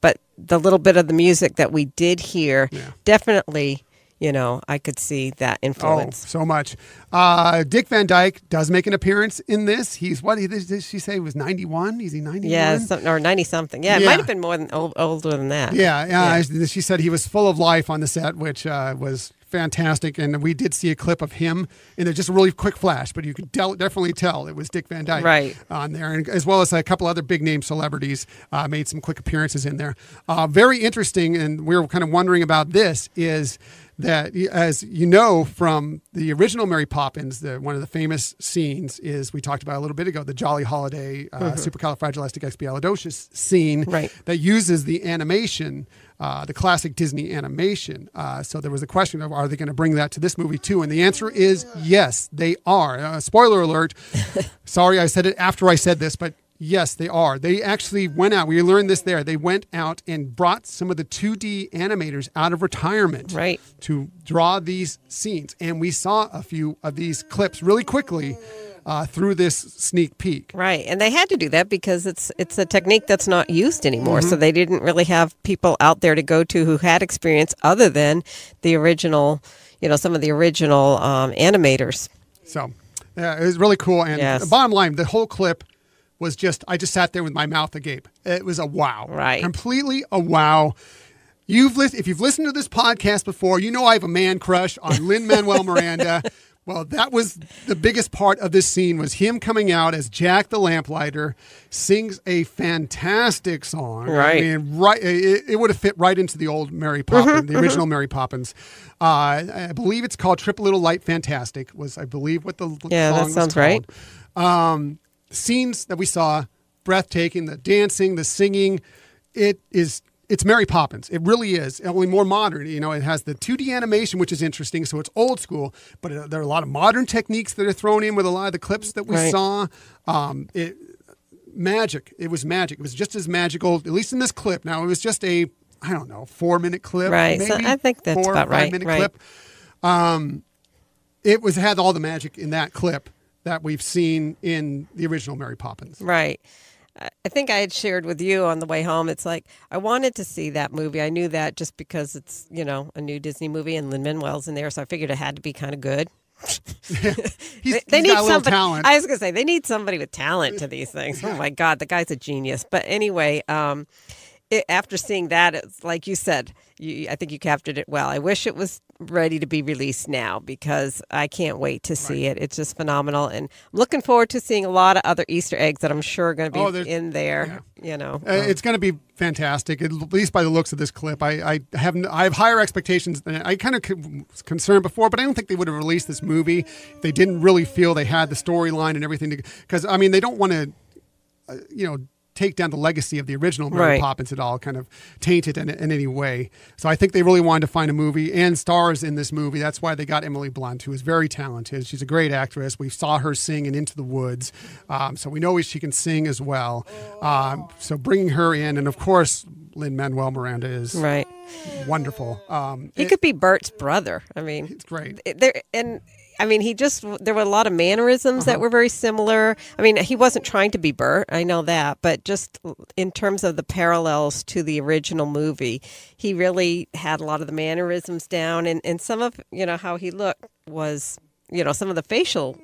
S2: but the little bit of the music that we did hear yeah. definitely you know, I could see that oh, influence. Oh,
S1: so much. Uh, Dick Van Dyke does make an appearance in this. He's what did, she say he was ninety one? Is he ninety? Yeah,
S2: or ninety something. Yeah, yeah, it might have been more than old, older than that. Yeah, yeah,
S1: yeah. She said he was full of life on the set, which uh, was fantastic. And we did see a clip of him in just a really quick flash, but you could definitely tell it was Dick Van Dyke right. on there, and as well as a couple other big name celebrities uh, made some quick appearances in there. Uh, very interesting, and we were kind of wondering about this is that, as you know from the original Mary Poppins, the, one of the famous scenes is we talked about a little bit ago the Jolly Holiday uh, mm-hmm. supercalifragilisticexpialidocious scene right. that uses the animation, uh, the classic Disney animation. Uh, so there was a question of are they going to bring that to this movie too? And the answer is yes, they are. Uh, spoiler alert. Sorry, I said it after I said this, but Yes, they are. They actually went out. We learned this there. They went out and brought some of the 2D animators out of retirement right. to draw these scenes. And we saw a
S2: few of these clips really quickly uh, through this sneak peek. Right. And they had to do that because it's it's a technique that's not used anymore. Mm-hmm. So they didn't really have people out there to go to who had experience other than the original, you know, some of the original um, animators. So yeah, it was really cool.
S1: And yes. bottom line, the whole clip was just I just sat there with my mouth agape. It was a wow. Right. Completely a wow. You've li- if you've listened to this podcast before, you know I have a man crush on Lin Manuel Miranda. Well, that was the biggest part of this scene was him coming out as Jack the Lamplighter sings a fantastic song. Right, I mean, right. It, it would have fit right into the old Mary Poppins, mm-hmm, the mm-hmm. original mm-hmm. Mary Poppins. Uh, I believe it's called "Trip Little Light Fantastic." Was I believe what the yeah, song that sounds right. Um, scenes that we saw breathtaking the dancing the singing it is it's Mary Poppins. It really is, only more modern. You know, it has the 2D animation, which is interesting. So it's old school, but uh, there are a lot of modern techniques that are thrown in with a lot of the clips that we right. saw. Um, it magic. It was magic. It was just as magical, at least in this clip. Now it was just a I don't know four minute clip, right? so I think that's four, about five right. Minute right. clip. Um, it was had all the magic in that clip that we've seen in the original Mary Poppins.
S2: Right. I think I had shared with you on the way home. It's like I wanted to see that movie. I knew that just because it's you know a new Disney movie and Lin Manuel's in there, so I figured it had to be kind of good.
S1: they, need somebody. I was
S2: gonna say they need somebody with talent to these things. Oh my God, the guy's a genius. But anyway, um, it, after seeing that, it's like you said, you, I think you captured it well. I wish it was ready to be released now because I can't wait to see right. it. It's just phenomenal, and I'm looking forward to seeing a lot of other Easter eggs that I'm sure are going to be oh, in there. Yeah. You know, uh, um, it's
S1: going to be fantastic. At least by the looks of this clip, I, I have I have higher expectations than I kind of was concerned before, but I don't think they would have released this movie if they didn't really feel they had the storyline and everything. Because I mean, they don't want to, uh, you know take down the legacy of the original Mary right. Poppins at all, kind of taint it in, in, any way. So I think they really wanted to find a movie and stars in this movie. That's why they got Emily Blunt, who is very talented. She's a great actress. We saw her sing in Into the Woods, um, so we know she can sing as well. Um, so bringing her in, and of course, Lynn Manuel Miranda is right
S2: wonderful. Um, he it, could be Bert's brother. I mean, it's great. There and I mean, he just there were a lot of mannerisms uh-huh. that were very similar. I mean, he wasn't trying to be Bert, I know that, but just in terms of the parallels to the original movie, he really had a lot of the mannerisms down, and and some of you know how he looked was you know some of the facial.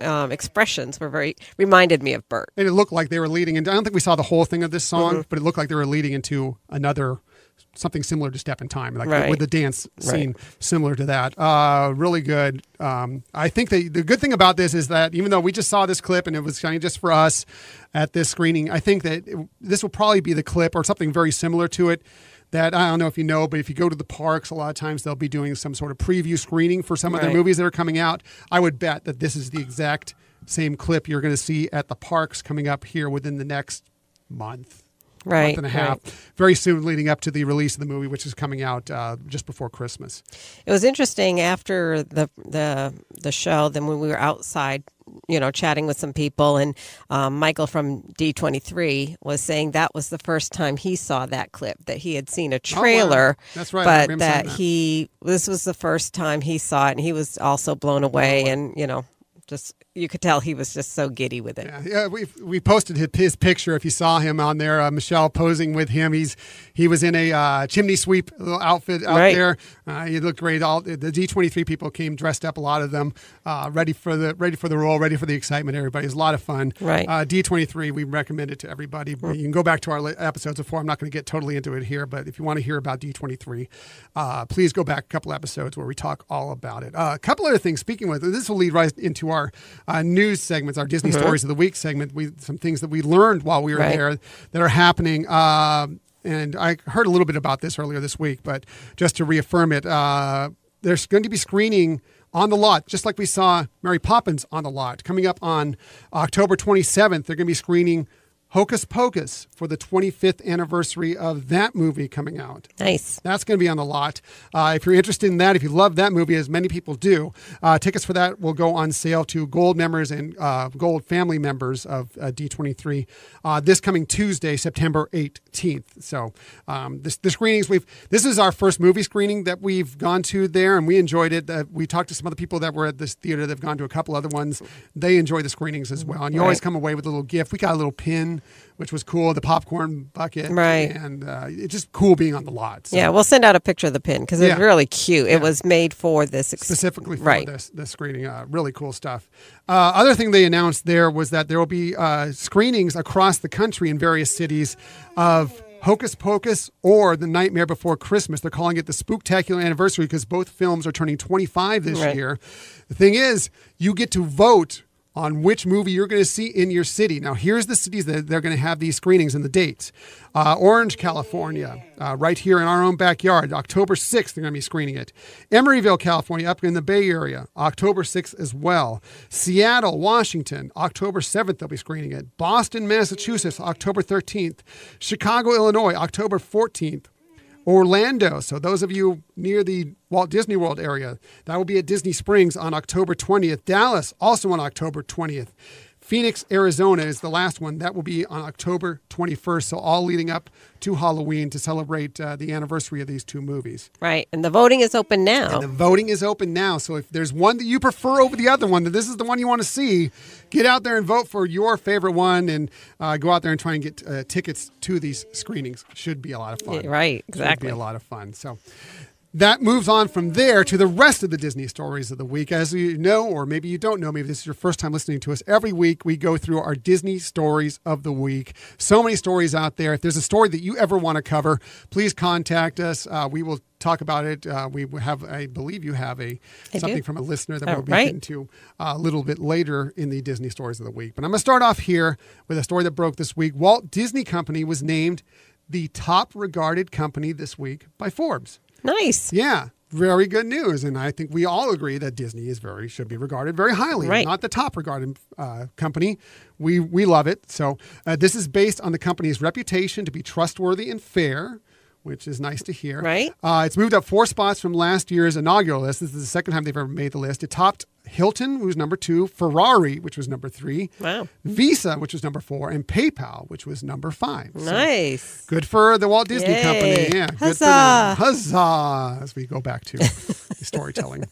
S2: Um, expressions were very reminded me of Bert. And it looked like they were
S1: leading into. I don't think we saw the whole thing of this song, mm-hmm. but it looked like they were leading into another something similar to Step in Time, like right. with the dance scene right. similar to that. Uh, really good. Um, I think the, the good thing about this is that even though we just saw this clip and it was kind of just for us at this screening, I think that it, this will probably be the clip or something very similar to it that I don't know if you know, but if you go to the parks, a lot of times they'll be doing some sort of preview screening for some right. of the movies that are coming out. I would bet that this is the exact same clip you're going to see at the parks coming up here within the next month right, month and a half, right. very soon leading up to the release of the movie, which is
S2: coming out uh, just before Christmas. It was interesting after the the the show. Then when we were outside you know chatting with some people and um, michael from d23 was saying that was the first time he saw that clip that he had seen a trailer oh, wow. that's right but that, that, he this was the first time he saw it and he was also blown away and you know just you could tell he was just so giddy with it. Yeah,
S1: yeah we we posted his, his, picture if you saw him on there. Uh, Michelle posing with him. He's he was in a uh, chimney sweep outfit out right. there. Uh, he looked great. All the D23 people came dressed up. A lot of them uh, ready for the ready for the role, ready for the excitement. Everybody, it was a lot of fun. Right. D23, uh, we recommend it to everybody. Mm. You can go back to our episodes before. I'm not going to get totally into it here, but if you want to hear about D23, uh, please go back a couple episodes where we talk all about it. a couple other things. Speaking with this will lead right into our uh, news segments, our Disney mm-hmm. Stories of the Week segment. We some things that we learned while we were right. there that are happening. Uh, and I heard a little bit about this earlier this week, but just to reaffirm it, uh, there's going to be screening on the lot, just like we saw Mary Poppins on the lot. Coming up on October 27th, they're going to be screening Hocus Pocus for the 25th anniversary of that movie coming out. Nice. That's going to be on the lot. Uh, if you're interested in that, if you love that movie, as many people do, uh, tickets for that will go on sale to gold members and uh, gold family members of uh, D23 uh, this coming Tuesday, September 18th. So um, this, the screenings we've this is our first movie screening that we've gone to there, and we enjoyed it. Uh, we talked to some other people that were at this theater. They've gone to a couple other ones. They enjoy the screenings as well, and you right. always come away with a little gift. We got a little pin
S2: which was cool. The popcorn bucket, right? And uh, it's just cool being on the lot. So. Yeah, we'll send out a picture of the pin because it's yeah. really cute. Yeah. It was made for this ex- specifically for right. this this screening.
S1: Uh, really cool stuff. Uh, other thing they announced there was that there will be uh, screenings across the country in various cities of Hocus Pocus or The Nightmare Before Christmas. They're calling it the Spooktacular Anniversary because both films are turning 25 this right. year. The thing is, you get to vote on which movie you're going to see in your city. Now, here's the cities that they're going to have these screenings and the dates uh, Orange, California, uh, right here in our own backyard, October 6th, they're going to be screening it. Emeryville, California, up in the Bay Area, October 6th as well. Seattle, Washington, October 7th, they'll be screening it. Boston, Massachusetts, October 13th. Chicago, Illinois, October 14th. Orlando. So, those of you near the Walt Disney World area, that will be at Disney Springs on October 20th. Dallas, also on October 20th. Phoenix, Arizona is the last one. That will be on October 21st. So, all leading up to Halloween to celebrate uh, the anniversary of these
S2: two movies. Right. And the voting is open
S1: now. And the voting is open now. So, if there's one that you prefer over the other one, that this is the one you want to see, get out there and vote for your favorite one and uh, go out there and try and get uh, tickets to these screenings. Should be a lot of fun. Right. Exactly. Should be a lot of fun. So, that moves on from there to the rest of the Disney stories of the week. As you know, or maybe you don't know, maybe this is your first time listening to us. Every week we go through our Disney stories of the week. So many stories out there. If there's a story that you ever want to cover, please contact us. Uh, we will talk about it. Uh, we have, I believe, you have a I something do. from a listener that All we'll be right. getting to uh, a little bit later in the Disney stories of the week. But I'm going to start off here with a story that broke this week. Walt Disney Company was named the top regarded company this week by Forbes. Nice. Yeah. Very good news, and I think we all agree that Disney is very should be regarded very highly. Right. Not the top regarded uh, company, we we love it. So uh, this is based on the company's reputation to be trustworthy and fair which is nice to hear. Right. Uh, it's moved up four spots from last year's inaugural list. This is the second time they've ever made the list. It topped Hilton, was number two, Ferrari, which was number three, wow. Visa, which was number four, and PayPal, which was number five. Nice. So good for the Walt Disney Yay. Company. Yeah. Huzzah. Huzzah. As we go back to storytelling.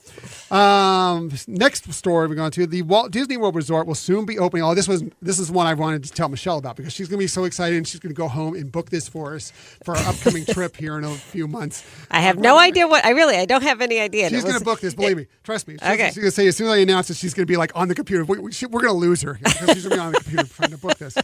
S1: Um, next story we're going to the Walt Disney World Resort will soon be opening. Oh, this was this is one I wanted to tell Michelle about because she's going to be so excited and she's going to go home and book this for us for our upcoming trip here in a few months. I have um, no idea
S2: what I really I don't have any idea. She's going to book this. Believe it, me. Trust me. She's, okay. She's going to
S1: say as soon Julie announced that she's going to be like on the computer. We, are we, going to lose her she's going to be on the computer trying to book this.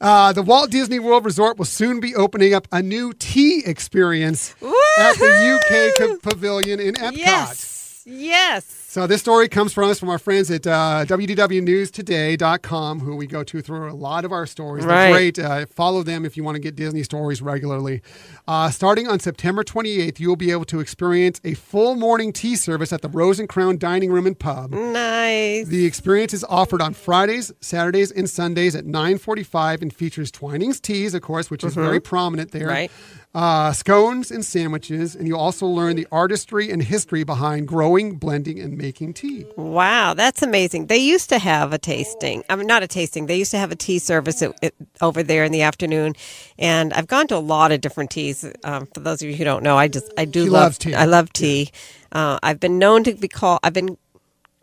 S1: Uh, the Walt Disney World Resort will soon be opening up a new tea experience Woo-hoo! at the UK Pavilion in Epcot. Yes, yes. So this story comes from us from our friends at uh, wdwnewstoday.com, who we go to through a lot of our stories. Right. They're great. Uh, follow them if you want to get Disney stories regularly. Uh, starting on September 28th, you'll be able to experience a full morning tea service at the Rose and Crown Dining Room and Pub. Nice. The experience is offered on Fridays, Saturdays, and Sundays at 9:45 and features Twining's teas, of course, which mm-hmm. is very prominent there. Right uh, scones and sandwiches,
S2: and you also learn the artistry and history behind growing, blending, and making tea. Wow, that's amazing. They used to have a tasting. I mean, not a tasting. They used to have a tea service at, at, over there in the afternoon, and I've gone to a lot of different teas. Um, for those of you who don't know, I just I do she love tea. I love tea. Uh, I've been known to be called. I've been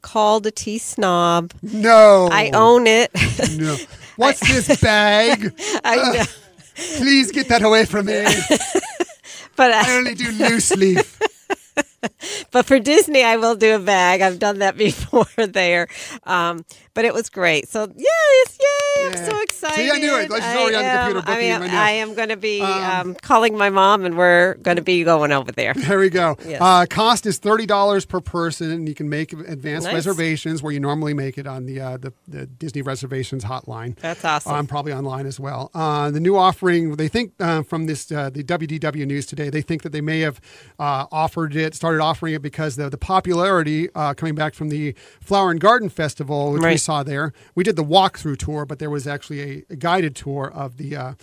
S2: called a tea snob. No, I own it. no. What's I, this bag? I know. Please get that away from me. but uh, I only do loose leaf. but for Disney, I will do a bag. I've done that before there. Um, but it was great. So, yes, yay. Yeah. I'm so excited. See, I knew it. I, am, I, am, I am going to be um, um, calling my mom, and we're going to be going over there. There we go. Yes. Uh,
S1: cost is $30 per person, and you can make advanced nice. reservations where you normally make it on the, uh, the, the, Disney reservations hotline. That's awesome. Um, probably online as well. Uh, the new offering, they think uh, from this, uh, the WDW news today, they think that they may have uh, offered it, started started offering it because the, the popularity uh, coming back from the Flower and Garden Festival, which right. we saw there. We did the walkthrough tour, but there was actually a, a guided tour of the uh,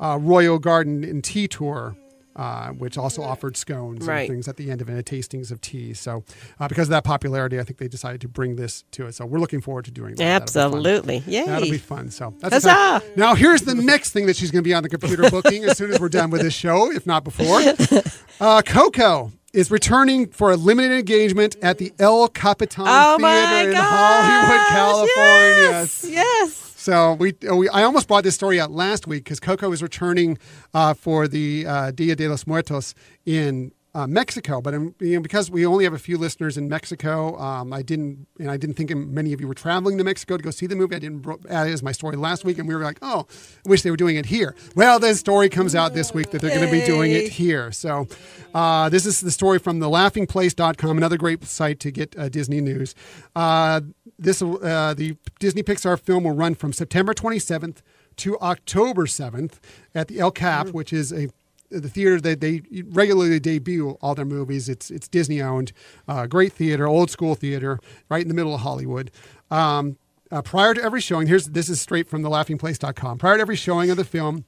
S1: uh, Royal Garden and Tea Tour. Uh, which also offered scones right. and things at the end of it, and tastings of tea. So, uh, because of that popularity, I think they decided to bring this to it. So, we're looking forward to doing that. Absolutely. yeah That'll be fun. So, that's Huzzah! Now, here's the next thing that she's going to be on the computer booking as soon as we're done with this show, if not before. Uh, Coco is returning for a limited engagement at the El Capitan oh Theater in gosh,
S2: Hollywood, California. Yes. yes.
S1: So we, uh, we, I almost brought this story out last week because Coco is returning uh, for the uh, Dia de los Muertos in uh, Mexico. But um, you know, because we only have a few listeners in Mexico, um, I didn't and I didn't think many of you were traveling to Mexico to go see the movie. I didn't add it as my story last week, and we were like, oh, I wish they were doing it here. Well, the story comes out this week that they're going to be doing it here. So uh, this is the story from the laughingplace.com, another great site to get uh, Disney news. Uh, this uh, the Disney Pixar film will run from September 27th to October 7th at the El Cap, mm. which is a the theater that they regularly debut all their movies. It's it's Disney owned, uh, great theater, old school theater, right in the middle of Hollywood. Um, uh, prior to every showing, here's this is straight from the laughingplace.com. Prior to every showing of the film,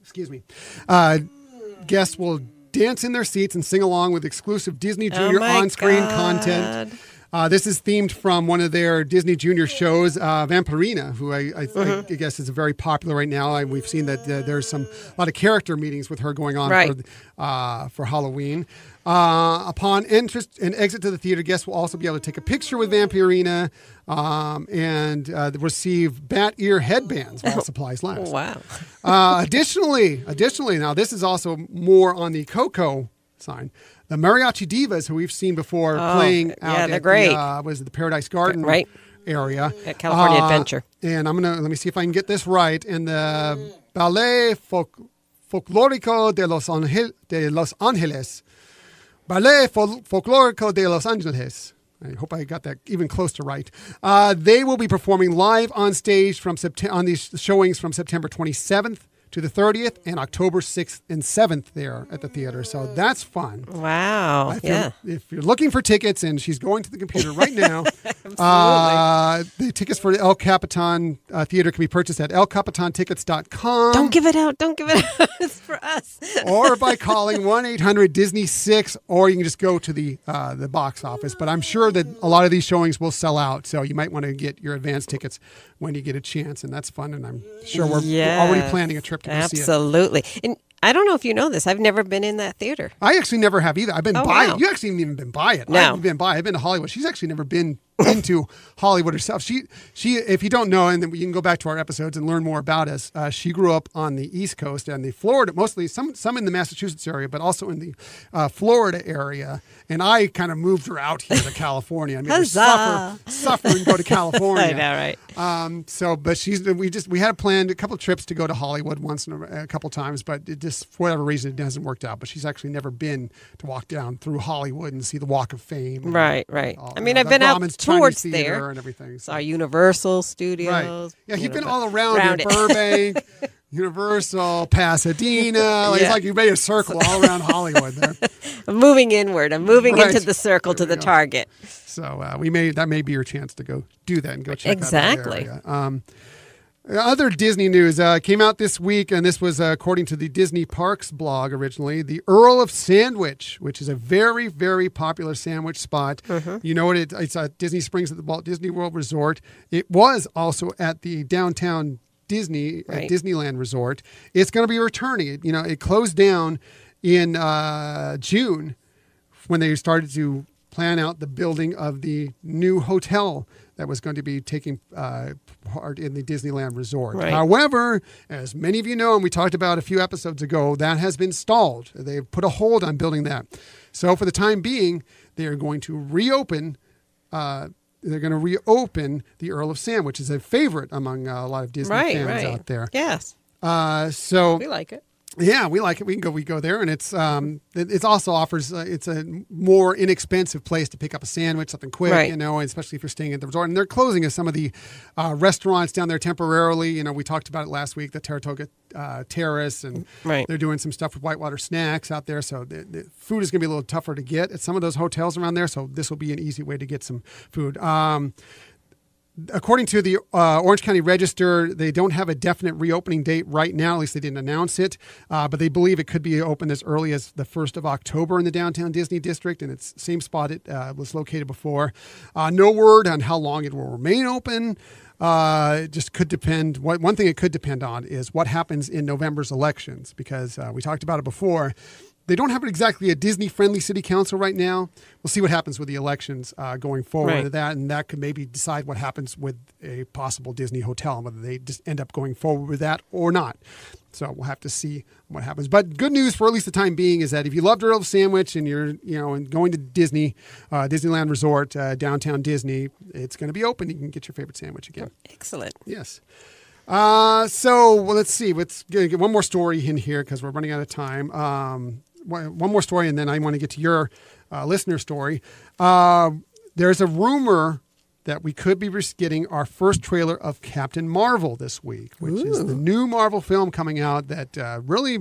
S1: excuse me, uh, guests will dance in their seats and sing along with exclusive Disney Junior oh on-screen content. Uh, this is themed from one of their Disney Junior shows, uh, Vampirina, who I, I, mm-hmm. I, guess is very popular right now. I, we've seen that uh, there's some a lot of character meetings with her going on right. for, uh, for Halloween. Uh, upon interest and exit to the theater, guests will also be able to take a picture with Vampirina um, and uh, receive bat ear headbands while supplies last. Oh, wow! additionally, additionally, now this is also more on the Coco sign the Mariachi Divas, who we've seen before oh, playing out yeah, they're at great. The, uh, was it the Paradise Garden right. area. At California uh, Adventure. And I'm going to, let me see if I can get this right. And the Ballet Folk- Folklorico de Los, Angel- de Los Angeles. Ballet Fol- Folklorico de Los Angeles. I hope I got that even close to right. Uh, they will be performing live on stage from Sept- on these showings from September 27th to the 30th and October 6th and 7th there at the theater. So that's fun.
S2: Wow. If yeah.
S1: You're, if you're looking for tickets, and she's going to the computer right now, uh, the tickets for El Capitan uh, Theater can be purchased at elcapitantickets.com.
S2: Don't give it out. Don't give it out. it's
S1: for us. or by calling 1 800 Disney 6, or you can just go to the, uh, the box office. But I'm sure that a lot of these showings will sell out. So you might want to get your advance tickets when you get a chance, and that's fun. And I'm sure we're already planning a trip to go absolutely.
S2: see it. Absolutely. And I don't know if you know this. I've never been in that theater. I actually never have
S1: either. I've been oh, by wow. it. You actually haven't even been by it. No. I've been by. I've been to Hollywood. She's actually never been into Hollywood herself. She she if you don't know, and then you can go back to our episodes and learn more about us. Uh, she grew up on the East Coast and the Florida, mostly some some in the Massachusetts area, but also in the uh, Florida area. And I kind of moved her out here to California. I mean, suffer suffer and go to California. I know, right? Um, so, but she's we just we had planned a couple trips to go to Hollywood once in a, a couple times, but it just just for whatever reason it hasn't worked out. But she's actually never been to walk down through Hollywood and see the Walk of Fame. And, right, right. I mean, I've been out towards Chinese there and everything. So. Saw Universal Studios. Right. Yeah, you've been all around, around in Burbank.
S2: Universal, Pasadena. Like yeah. It's like you made a circle all around Hollywood
S1: there. I'm
S2: moving inward. I'm moving right. into the circle there to the go. target. So uh,
S1: we may that may be your chance to go do that and go check exactly. out that area. Um, other Disney news uh, came out this week, and this was uh, according to the Disney Parks blog originally. The Earl of Sandwich, which is a very, very popular sandwich spot. Mm-hmm. You know what? It, it's at Disney Springs at the Walt Disney World Resort. It was also at the downtown Disney right. at Disneyland Resort. It's going to be returning. It, you know, it closed down in uh, June when they started to plan out the building of the new hotel that was going to be taking uh, part in the Disneyland Resort. Right. However, as many of you know, and we talked about a few episodes ago, that has been stalled. They've put a hold on building that. So for the time being, they are going to reopen. Uh, they're going to reopen the Earl of Sam, which is a favorite among uh, a lot of Disney right, fans right. out there. Yes. Uh, so we like it. Yeah, we like it. We can go. We go there, and it's um, it, it also offers. Uh, it's a more inexpensive place to pick up a sandwich, something quick, right. you know, especially if you're staying at the resort. And they're closing some of the uh, restaurants down there temporarily. You know, we talked about it last week, the Taratoga uh, Terrace, and right. they're doing some stuff with Whitewater Snacks out there. So the, the food is going to be a little tougher to get at some of those hotels around there. So this will be an easy way to get some food. Um, according to the uh, Orange County Register, they don't have a definite reopening date right now. At least they didn't announce it, uh, but they believe it could be open as early as the first of October in the downtown Disney district, and it's same spot it uh, was located before. Uh, no word on how long it will remain open. Uh, it just could depend. One thing it could depend on is what happens in November's elections, because uh, we talked about it before they don't have exactly a Disney friendly city council right now. We'll see what happens with the elections uh, going forward right. that, and that could maybe decide what happens with a possible Disney hotel and whether they just end up going forward with that or not. So we'll have to see what happens. But good news for at least the time being is that if you loved Earl of Sandwich and you're you know and going to Disney, uh, Disneyland Resort, uh, downtown Disney, it's going to be open. You can get your favorite sandwich again. Excellent. Yes. Uh, so well, let's see. Let's get one more story in here because we're running out of time. Um, one more story, and then I want to get to your uh, listener story. Uh, there's a rumor that we could be getting our first trailer of Captain Marvel this week, which Ooh. is the new Marvel film coming out that uh, really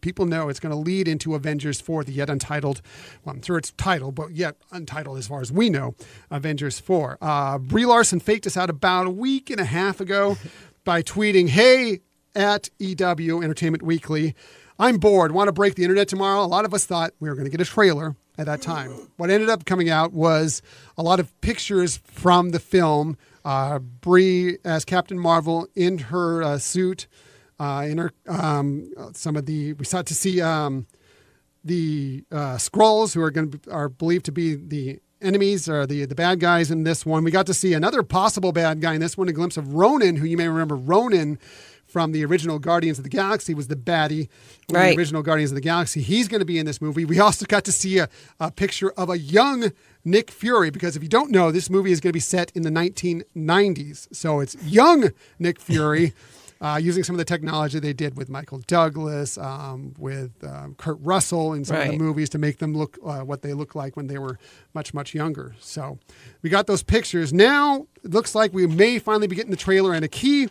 S1: people know it's going to lead into Avengers 4, the yet untitled, well, I'm sure it's titled, but yet untitled as far as we know, Avengers 4. Uh, Brie Larson faked us out about a week and a half ago by tweeting, hey, at EW Entertainment Weekly, I'm bored, want to break the internet tomorrow. A lot of us thought we were going to get a trailer at that time. What ended up coming out was a lot of pictures from the film. Uh, Brie as Captain Marvel in her uh, suit, uh, in her um, some of the we sought to see um, the uh, scrolls who are going to are believed to be the enemies or the the bad guys in this one. We got to see another possible bad guy in this one, a glimpse of Ronan, who you may remember Ronan from the original Guardians of the Galaxy was the baddie from right. the original Guardians of the Galaxy. He's going to be in this movie. We also got to see a, a picture of a young Nick Fury because if you don't know, this movie is going to be set in the 1990s. So it's young Nick Fury. Uh, using some of the technology they did with Michael Douglas, um, with um, Kurt Russell in some right. of the movies to make them look uh, what they look like when they were much, much younger. So we got those pictures. Now it looks like we may finally be getting the trailer and a key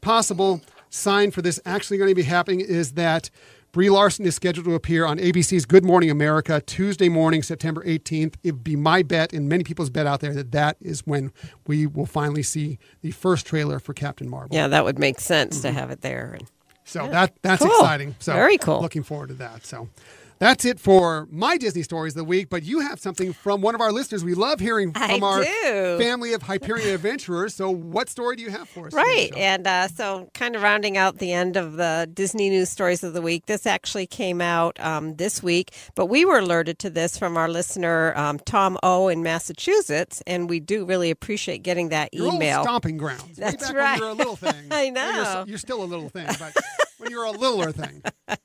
S1: possible sign for this actually going to be happening is that Brie Larson is scheduled to appear on ABC's Good Morning America Tuesday morning, September 18th. It'd be my bet and many people's bet out there that that is when we will finally see the first trailer for Captain Marvel. Yeah, that would make sense mm-hmm. to have
S2: it there. So
S1: yeah. that that's cool. exciting. So very cool. Looking forward to that. So. That's it for my Disney stories of the week, but you have something from one of our listeners. We love hearing from I our do. family of Hyperion adventurers. So, what story do you have for us? Right.
S2: and uh, so, kind of rounding out the end of the Disney news stories of the week, this actually came out um, this week, but we were alerted to this from our listener, um, Tom O in Massachusetts, and we do really appreciate getting that Your email. stomping grounds. That's right. you're a little thing. I know. you're,
S1: you're still a little thing, but. when you're a
S2: littler thing.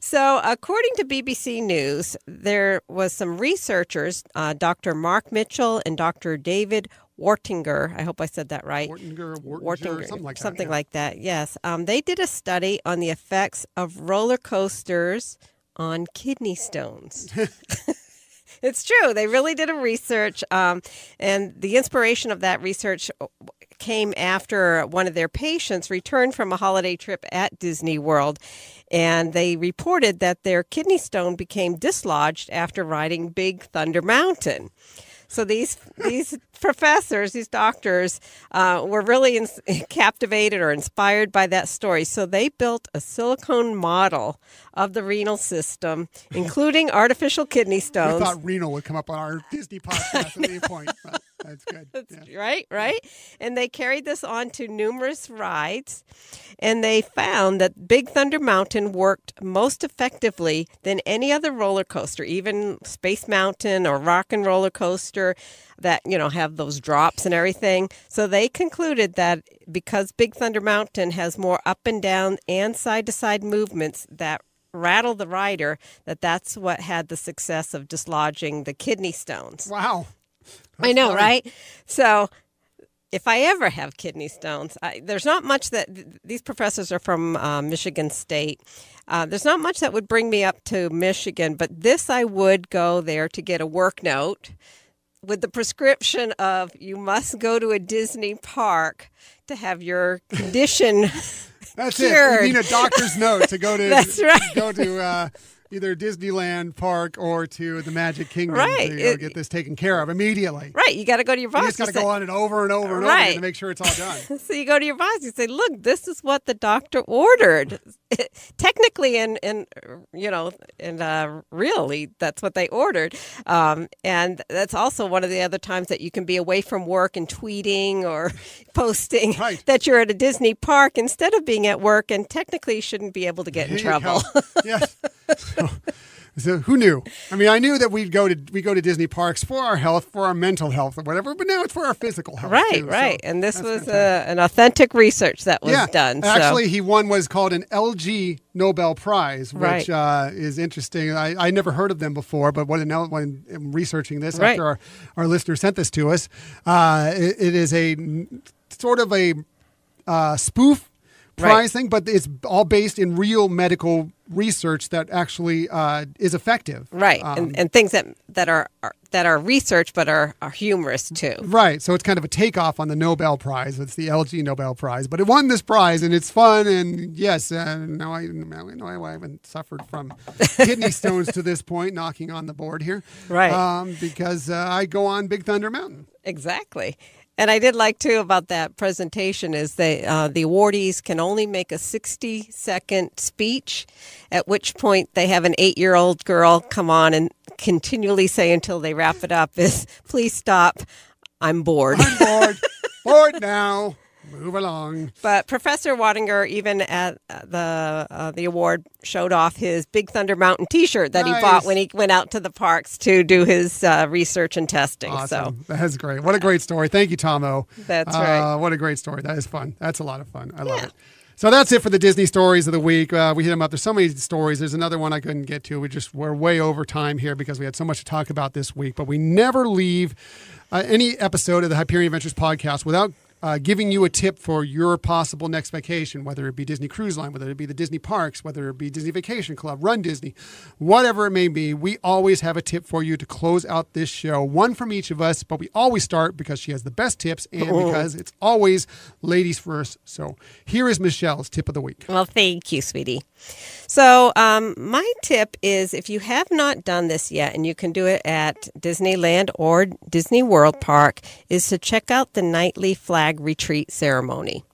S2: So, according to BBC News, there was some researchers, uh, Dr. Mark Mitchell and Dr. David Wartinger. I hope I said that right. Wartinger, Wartinger, Wartinger something like that. Something yeah. like that. Yes, um, they did a study on the effects of roller coasters on kidney stones. it's true. They really did a research, um, and the inspiration of that research uh, came after one of their patients returned from a holiday trip at Disney World, and they reported that their kidney stone became dislodged after riding Big Thunder Mountain. So these these professors, these doctors, uh, were really in- captivated or inspired by that story. So they built a silicone model of the renal system, including artificial kidney stones. We thought renal would come up on our
S1: Disney podcast at any point.
S2: That's good. That's yeah. Right, right. And they carried this on to numerous rides, and they found that Big Thunder Mountain worked most effectively than any other roller coaster, even Space Mountain or Rock and Roller Coaster that you know have those drops and everything. So they concluded that because Big Thunder Mountain has more up and down and side to side movements that rattle the rider, that that's what had the success of dislodging the kidney stones. Wow. That's I know, funny. right? So if I ever have kidney stones, I, there's not much that these professors are from uh, Michigan State. Uh, there's not much that would bring me up to Michigan, but this I would go there to get a work note with the prescription of you must go to a Disney park to have your condition. That's cured. it. You need a doctor's
S1: note to go to. That's right. Go to. Uh, either Disneyland Park or to the Magic Kingdom right. to it, get this taken care of immediately.
S2: Right. You got to go to your boss. You just got to go on it over and over and right. over to make sure it's all done. so you go to your boss. You say, "Look, this is what the doctor ordered." Technically, and and you know, and uh, really, that's what they ordered. Um, and that's also one of the other times that you can be away from work and tweeting or posting right. that you're at a Disney park instead of being at work, and technically shouldn't be able to get in trouble. yes
S1: so, so who knew? I mean, I knew that we'd go to we go to Disney parks for our health, for our mental health, or whatever. But now it's for our physical health. Right, too, right.
S2: So and this was a, uh, an authentic research that was yeah, done. Actually, he
S1: won was called an LG Nobel Prize, which right. uh, is interesting. I, I never heard of them before, but when, when researching this right. after our, our listener sent this to us, uh, it, it is a sort of a uh, spoof prize right. thing, but it's all based in real medical research that actually uh, is effective.
S2: Right, um, and, and, things that that are, are, that are research but are, are humorous too. Right, so it's kind of a
S1: takeoff on the Nobel Prize. It's the LG Nobel Prize, but it won this prize, and it's fun. And yes, uh, now I no, I, I haven't suffered from kidney stones to this point, knocking on the
S2: board here. Right, um, because uh, I go on Big Thunder Mountain. Exactly. And I did like too about that presentation is that uh, the awardees can only make a 60 second speech, at which point they have an eight year old girl come on and continually say until they wrap it up is please stop, I'm bored. I'm bored. bored now. Move along. But Professor Wattinger, even at the uh, the award, showed off his Big Thunder Mountain T-shirt that nice. he bought when he went out to the parks to do his uh, research and testing. Awesome. So that's great. What a great story. Thank you, Tomo.
S1: That's uh, right. what a great story. That is fun. That's a lot of fun. I love it. So that's it for the Disney stories of the week. Uh, we hit them up. There's so many stories. There's another one I couldn't get to. We just were way over time here because we had so much to talk about this week. But we never leave uh, any episode of the Hyperion Adventures podcast without uh, giving you a tip for your possible next vacation, whether it be Disney Cruise Line, whether it be the Disney Parks, whether it be Disney Vacation Club, Run Disney, whatever it may be. We always have a tip for you to close out this show, one from each of us, but we always start because she has the best tips and oh. because it's always ladies first. So here is Michelle's tip of the week.
S2: Well, thank you, sweetie. So, um, my tip is if you have not done this yet, and you can do it at Disneyland or Disney World Park, is to check out the nightly flag retreat ceremony.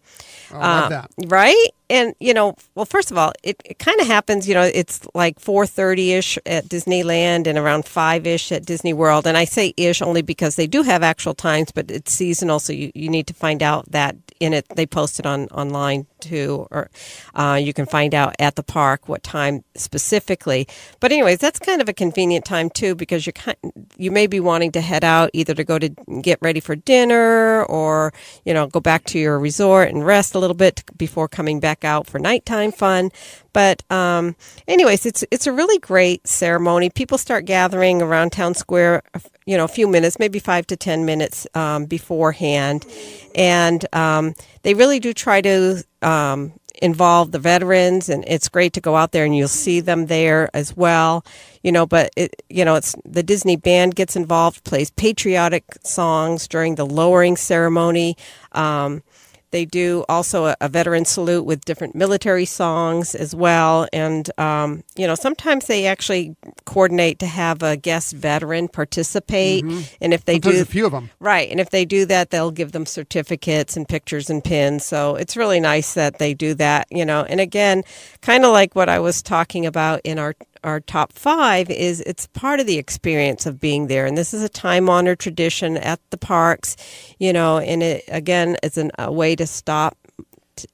S2: Oh, uh, right? And you know, well, first of all, it, it kind of happens. You know, it's like four thirty ish at Disneyland and around five ish at Disney World. And I say ish only because they do have actual times, but it's seasonal, so you, you need to find out that in it. They post it on online to, or uh, you can find out at the park what time specifically. But anyways, that's kind of a convenient time too because you kind, you may be wanting to head out either to go to get ready for dinner or you know go back to your resort and rest a little bit before coming back out for nighttime fun. But um, anyways, it's it's a really great ceremony. People start gathering around town square, uh, you know, a few minutes, maybe five to ten minutes um, beforehand, and um, they really do try to um, involve the veterans and it's great to go out there and you'll see them there as well you know but it you know it's the disney band gets involved plays patriotic songs during the lowering ceremony um, they do also a, a veteran salute with different military songs as well. And, um, you know, sometimes they actually coordinate to have a guest veteran participate. Mm-hmm. And if they sometimes do, a few of them. Right. And if they do that, they'll give them certificates and pictures and pins. So it's really nice that they do that, you know. And again, kind of like what I was talking about in our our top five is it's part of the experience of being there. And this is a time honored tradition at the parks, you know, and it, again, it's an, a way to stop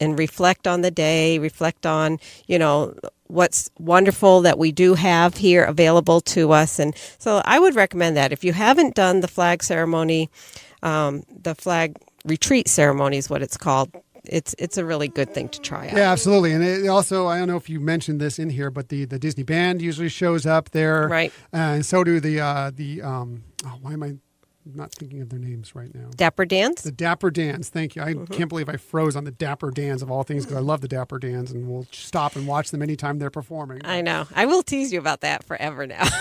S2: and reflect on the day, reflect on, you know, what's wonderful that we do have here available to us. And so I would recommend that if you haven't done the flag ceremony, um, the flag retreat ceremony is what it's called it's it's a really good thing to try out. Yeah,
S1: absolutely. And it also, I don't know if you mentioned this in here, but the the Disney band usually shows up there, right? Uh, and so do the uh, the um, oh, why am I not thinking of their names right now. Dapper dance. The Dapper dance. Thank you. I mm-hmm. can't believe I froze on the Dapper dance of all things because I love the Dapper dance, and we'll stop and watch them anytime they're performing.
S2: I know. I will tease you about that forever now.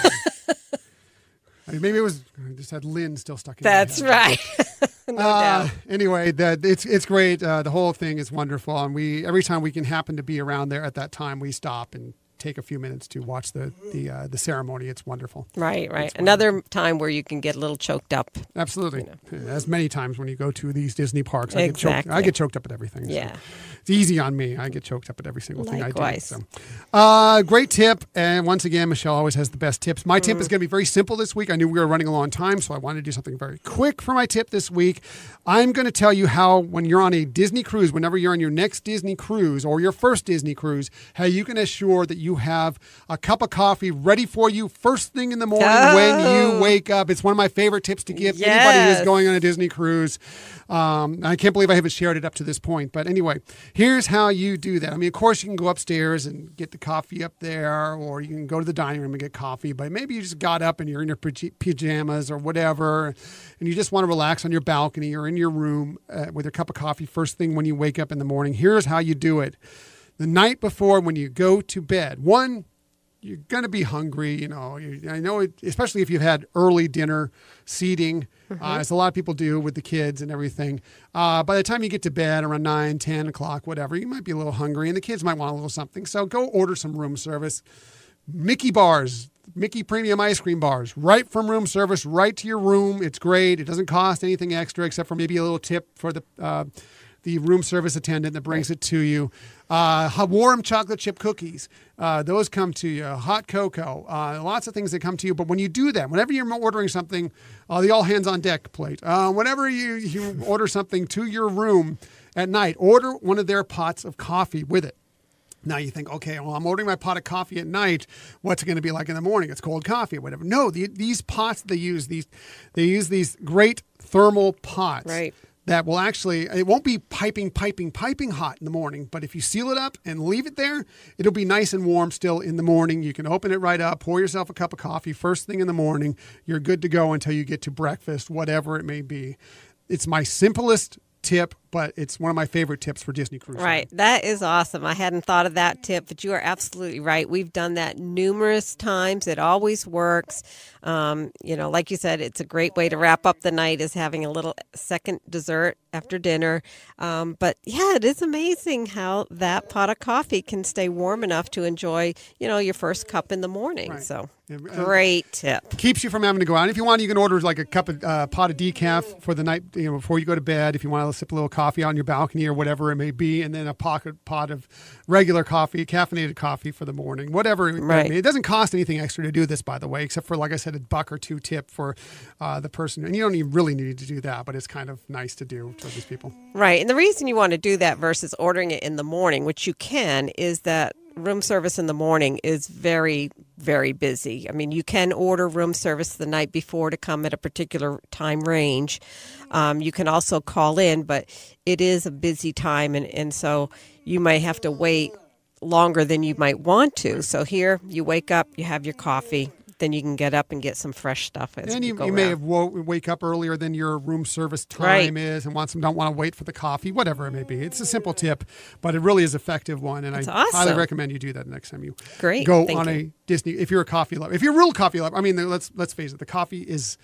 S1: Maybe it was I just had Lynn still stuck
S2: in. That's right. no uh, anyway,
S1: that it's it's great. Uh, the whole thing is wonderful, and we every time we can happen to be around there at that time, we stop and take a few minutes to watch the the, uh, the ceremony. It's wonderful. Right, right.
S2: Another time where you can get a little choked up. Absolutely, you know. as many times when you go to
S1: these Disney parks, I exactly. get choked. I get choked up at everything. Yeah, so it's easy on me. I get choked up at every single Likewise. thing I do. So. Uh, great tip, and once again, Michelle always has the best tips. My mm. tip is mm. going to be very simple this week. I knew we were running a long time, so I wanted to do something very quick for my tip this week. I'm going to tell you how when you're on a Disney cruise, whenever you're on your next Disney cruise or your first Disney cruise, how you can assure that you you have a cup of coffee ready for you first thing in the morning oh. when you oh. wake up. It's one of my favorite tips to give yes. anybody who's going on a Disney cruise. Um, I can't believe I haven't shared it up to this point. But anyway, here's how you do that. I mean, of course, you can go upstairs and get the coffee up there, or you can go to the dining room and get coffee. But maybe you just got up and you're in your pajamas or whatever, and you just want to relax on your balcony or in your room uh, with your cup of coffee first thing when you wake up in the morning. Here's how you do it the night before when you go to bed. One, you're going to be hungry. You know, I know, it, especially if you've had early dinner seating, mm-hmm. uh, as a lot of people do with the kids and everything. Uh, by the time you get to bed around 9, 10 o'clock, whatever, you might be a little hungry and the kids might want a little something. So go order some room service. Mickey bars, Mickey Premium ice cream bars, right from room service, right to your room. It's great. It doesn't cost anything extra except for maybe a little tip for the uh, the room service attendant that brings it to you. Uh, warm chocolate chip cookies, uh, those come to you. Hot cocoa, uh, lots of things that come to you. But when you do that, whenever you're ordering something, uh, the all hands on deck plate. Uh, whenever you, you order something to your room at night, order one of their pots of coffee with it. Now you think, okay, well, I'm ordering my pot of coffee at night. What's it going to be like in the morning? It's cold coffee, whatever. No, the, these pots they use these, they use these great thermal pots. Right that will actually it won't be piping piping piping hot in the morning but if you seal it up and leave it there it'll be nice and warm still in the morning you can open it right up pour yourself a cup of coffee first thing in the morning you're good to go until you get to breakfast whatever it may be it's my simplest tip but it's one of my favorite tips for Disney Cruise.
S2: Right. That is awesome. I hadn't thought of that tip, but you are absolutely right. We've done that numerous times. It always works. Um, you know, like you said, it's a great way to wrap up the night is having a little second dessert after dinner. Um, but yeah, it is amazing how that pot of coffee can stay warm enough to enjoy, you know, your first cup in the morning. Right. So uh, great tip.
S1: Keeps you from having to go out. And if you want, you can order like a cup of uh, pot of decaf for the night, you know, before you go to bed. If you want to sip a little coffee coffee on your balcony or whatever it may be, and then a pocket pot of regular coffee, caffeinated coffee for the morning, whatever. It, right. it doesn't cost anything extra to do this, by the way, except for, like I said, a buck or two tip for uh, the person. And you don't even really need to do that, but it's kind of nice to do to these people.
S2: Right. And the reason you want to do that versus ordering it in the morning, which you can, is that room service in the morning is very, very busy. I mean, you can order room service the night before to come at a particular time range. Um, you can also call in, but it is a busy time, and, and so you might have to wait longer than you might want to. So here, you wake up, you have your coffee, then you can get up and get some fresh stuff. and you, you, you may have
S1: wo- wake up earlier than your room service time right. is, and want some don't want to wait for the coffee, whatever it may be. It's a simple tip, but it really is effective one, and That's I awesome. highly recommend you do that next time you Great. go Thank on you. a Disney. If you're a coffee lover, if you're a real coffee lover, I mean, let's let's face it, the coffee is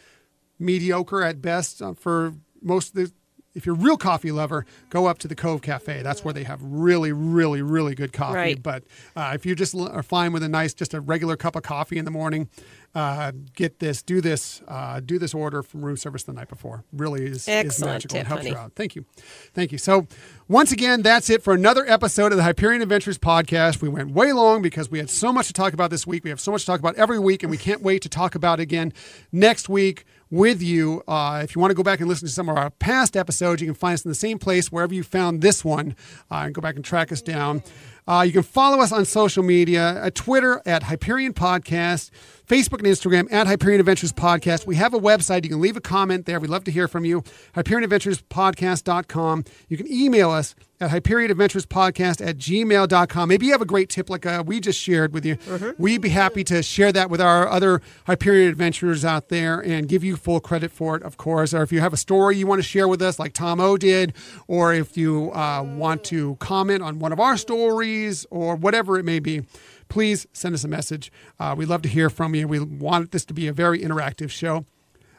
S1: mediocre at best uh, for most of the if you're a real coffee lover, go up to the Cove Cafe. That's where they have really, really, really good coffee. Right. But uh, if you just are fine with a nice, just a regular cup of coffee in the morning, uh, get this, do this, uh, do this order from room service the night before. Really is, Excellent is magical. Tip, helps honey. you out. Thank you. Thank you. So, once again, that's it for another episode of the Hyperion Adventures podcast. We went way long because we had so much to talk about this week. We have so much to talk about every week, and we can't wait to talk about it again next week with you. Uh, if you want to go back and listen to some of our past episodes, you can find us in the same place wherever you found this one uh, and go back and track us down. Uh, you can follow us on social media at uh, Twitter at Hyperion Podcast, Facebook and Instagram at Hyperion Adventures Podcast. We have a website. You can leave a comment there. We'd love to hear from you. HyperionAdventuresPodcast.com. You can email us at Hyperion Adventures Podcast at gmail.com. Maybe you have a great tip like uh, we just shared with you. Mm-hmm. We'd be happy to share that with our other Hyperion Adventurers out there and give you full credit for it, of course. Or if you have a story you want to share with us, like Tom O did, or if you uh, want to comment on one of our stories or whatever it may be please send us a message. Uh, we love to hear from you. We want this to be a very interactive show.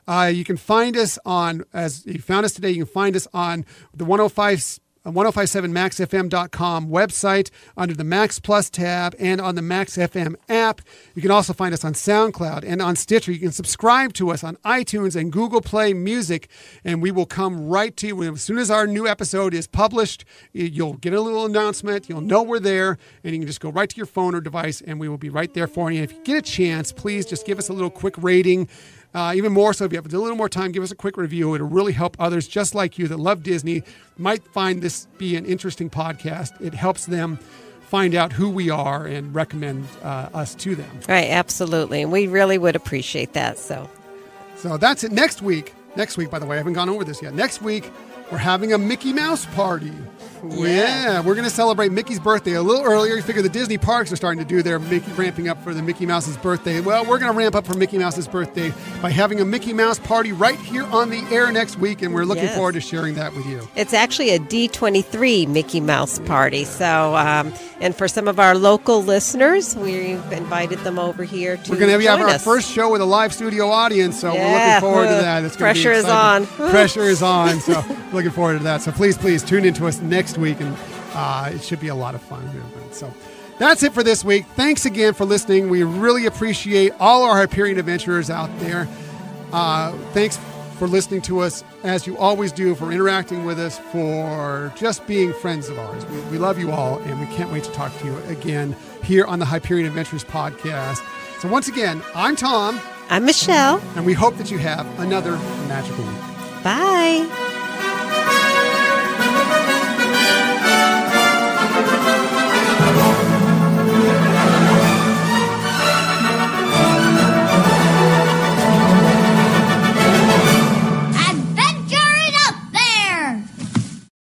S1: Uh, you can find us on, as you found us today, you can find us on the 105 1057maxfm.com uh, website under the Max Plus tab and on the Max FM app. You can also find us on SoundCloud and on Stitcher. You can subscribe to us on iTunes and Google Play Music, and we will come right to you. As soon as our new episode is published, you'll get a little announcement. You'll know we're there, and you can just go right to your phone or device, and we will be right there for you. And if you get a chance, please just give us a little quick rating uh, even more so, if you have a little more time, give us a quick review. It'll really help others just like you that love Disney might find this be an interesting podcast. It helps them find out who we are and recommend uh, us to them.
S2: Right, absolutely. And we really would appreciate that.
S1: So, so that's it. Next week, next week, by the way, I haven't gone over this yet. Next week, we're having a Mickey Mouse party. Yeah. yeah. we're going to celebrate Mickey's birthday a little earlier. You figure the Disney parks are starting to do their Mickey, ramping up for the Mickey Mouse's birthday. Well, we're going to ramp up for Mickey Mouse's birthday by having a Mickey Mouse party right here on the air next week, and we're looking yes. forward to sharing that with you.
S2: It's actually a D23 Mickey Mouse party. So, um, and for some of our local listeners, we've invited them over here to. We're going to have our first show with a live studio
S1: audience, so yeah. we're looking forward to that. It's Pressure is on. Pressure is on. So, looking forward to that. So, please, please tune into us next next week, and uh, it should be a lot of fun. So that's it for this week. Thanks again for listening. We really appreciate all our Hyperion adventurers out there. Uh, thanks for listening to us as you always do, for interacting with us, for just being friends of ours. We, we love you all, and we can't wait to talk to you again here on the Hyperion Adventures podcast. So, once again, I'm Tom. I'm Michelle. And we hope that you have another magical week. Bye.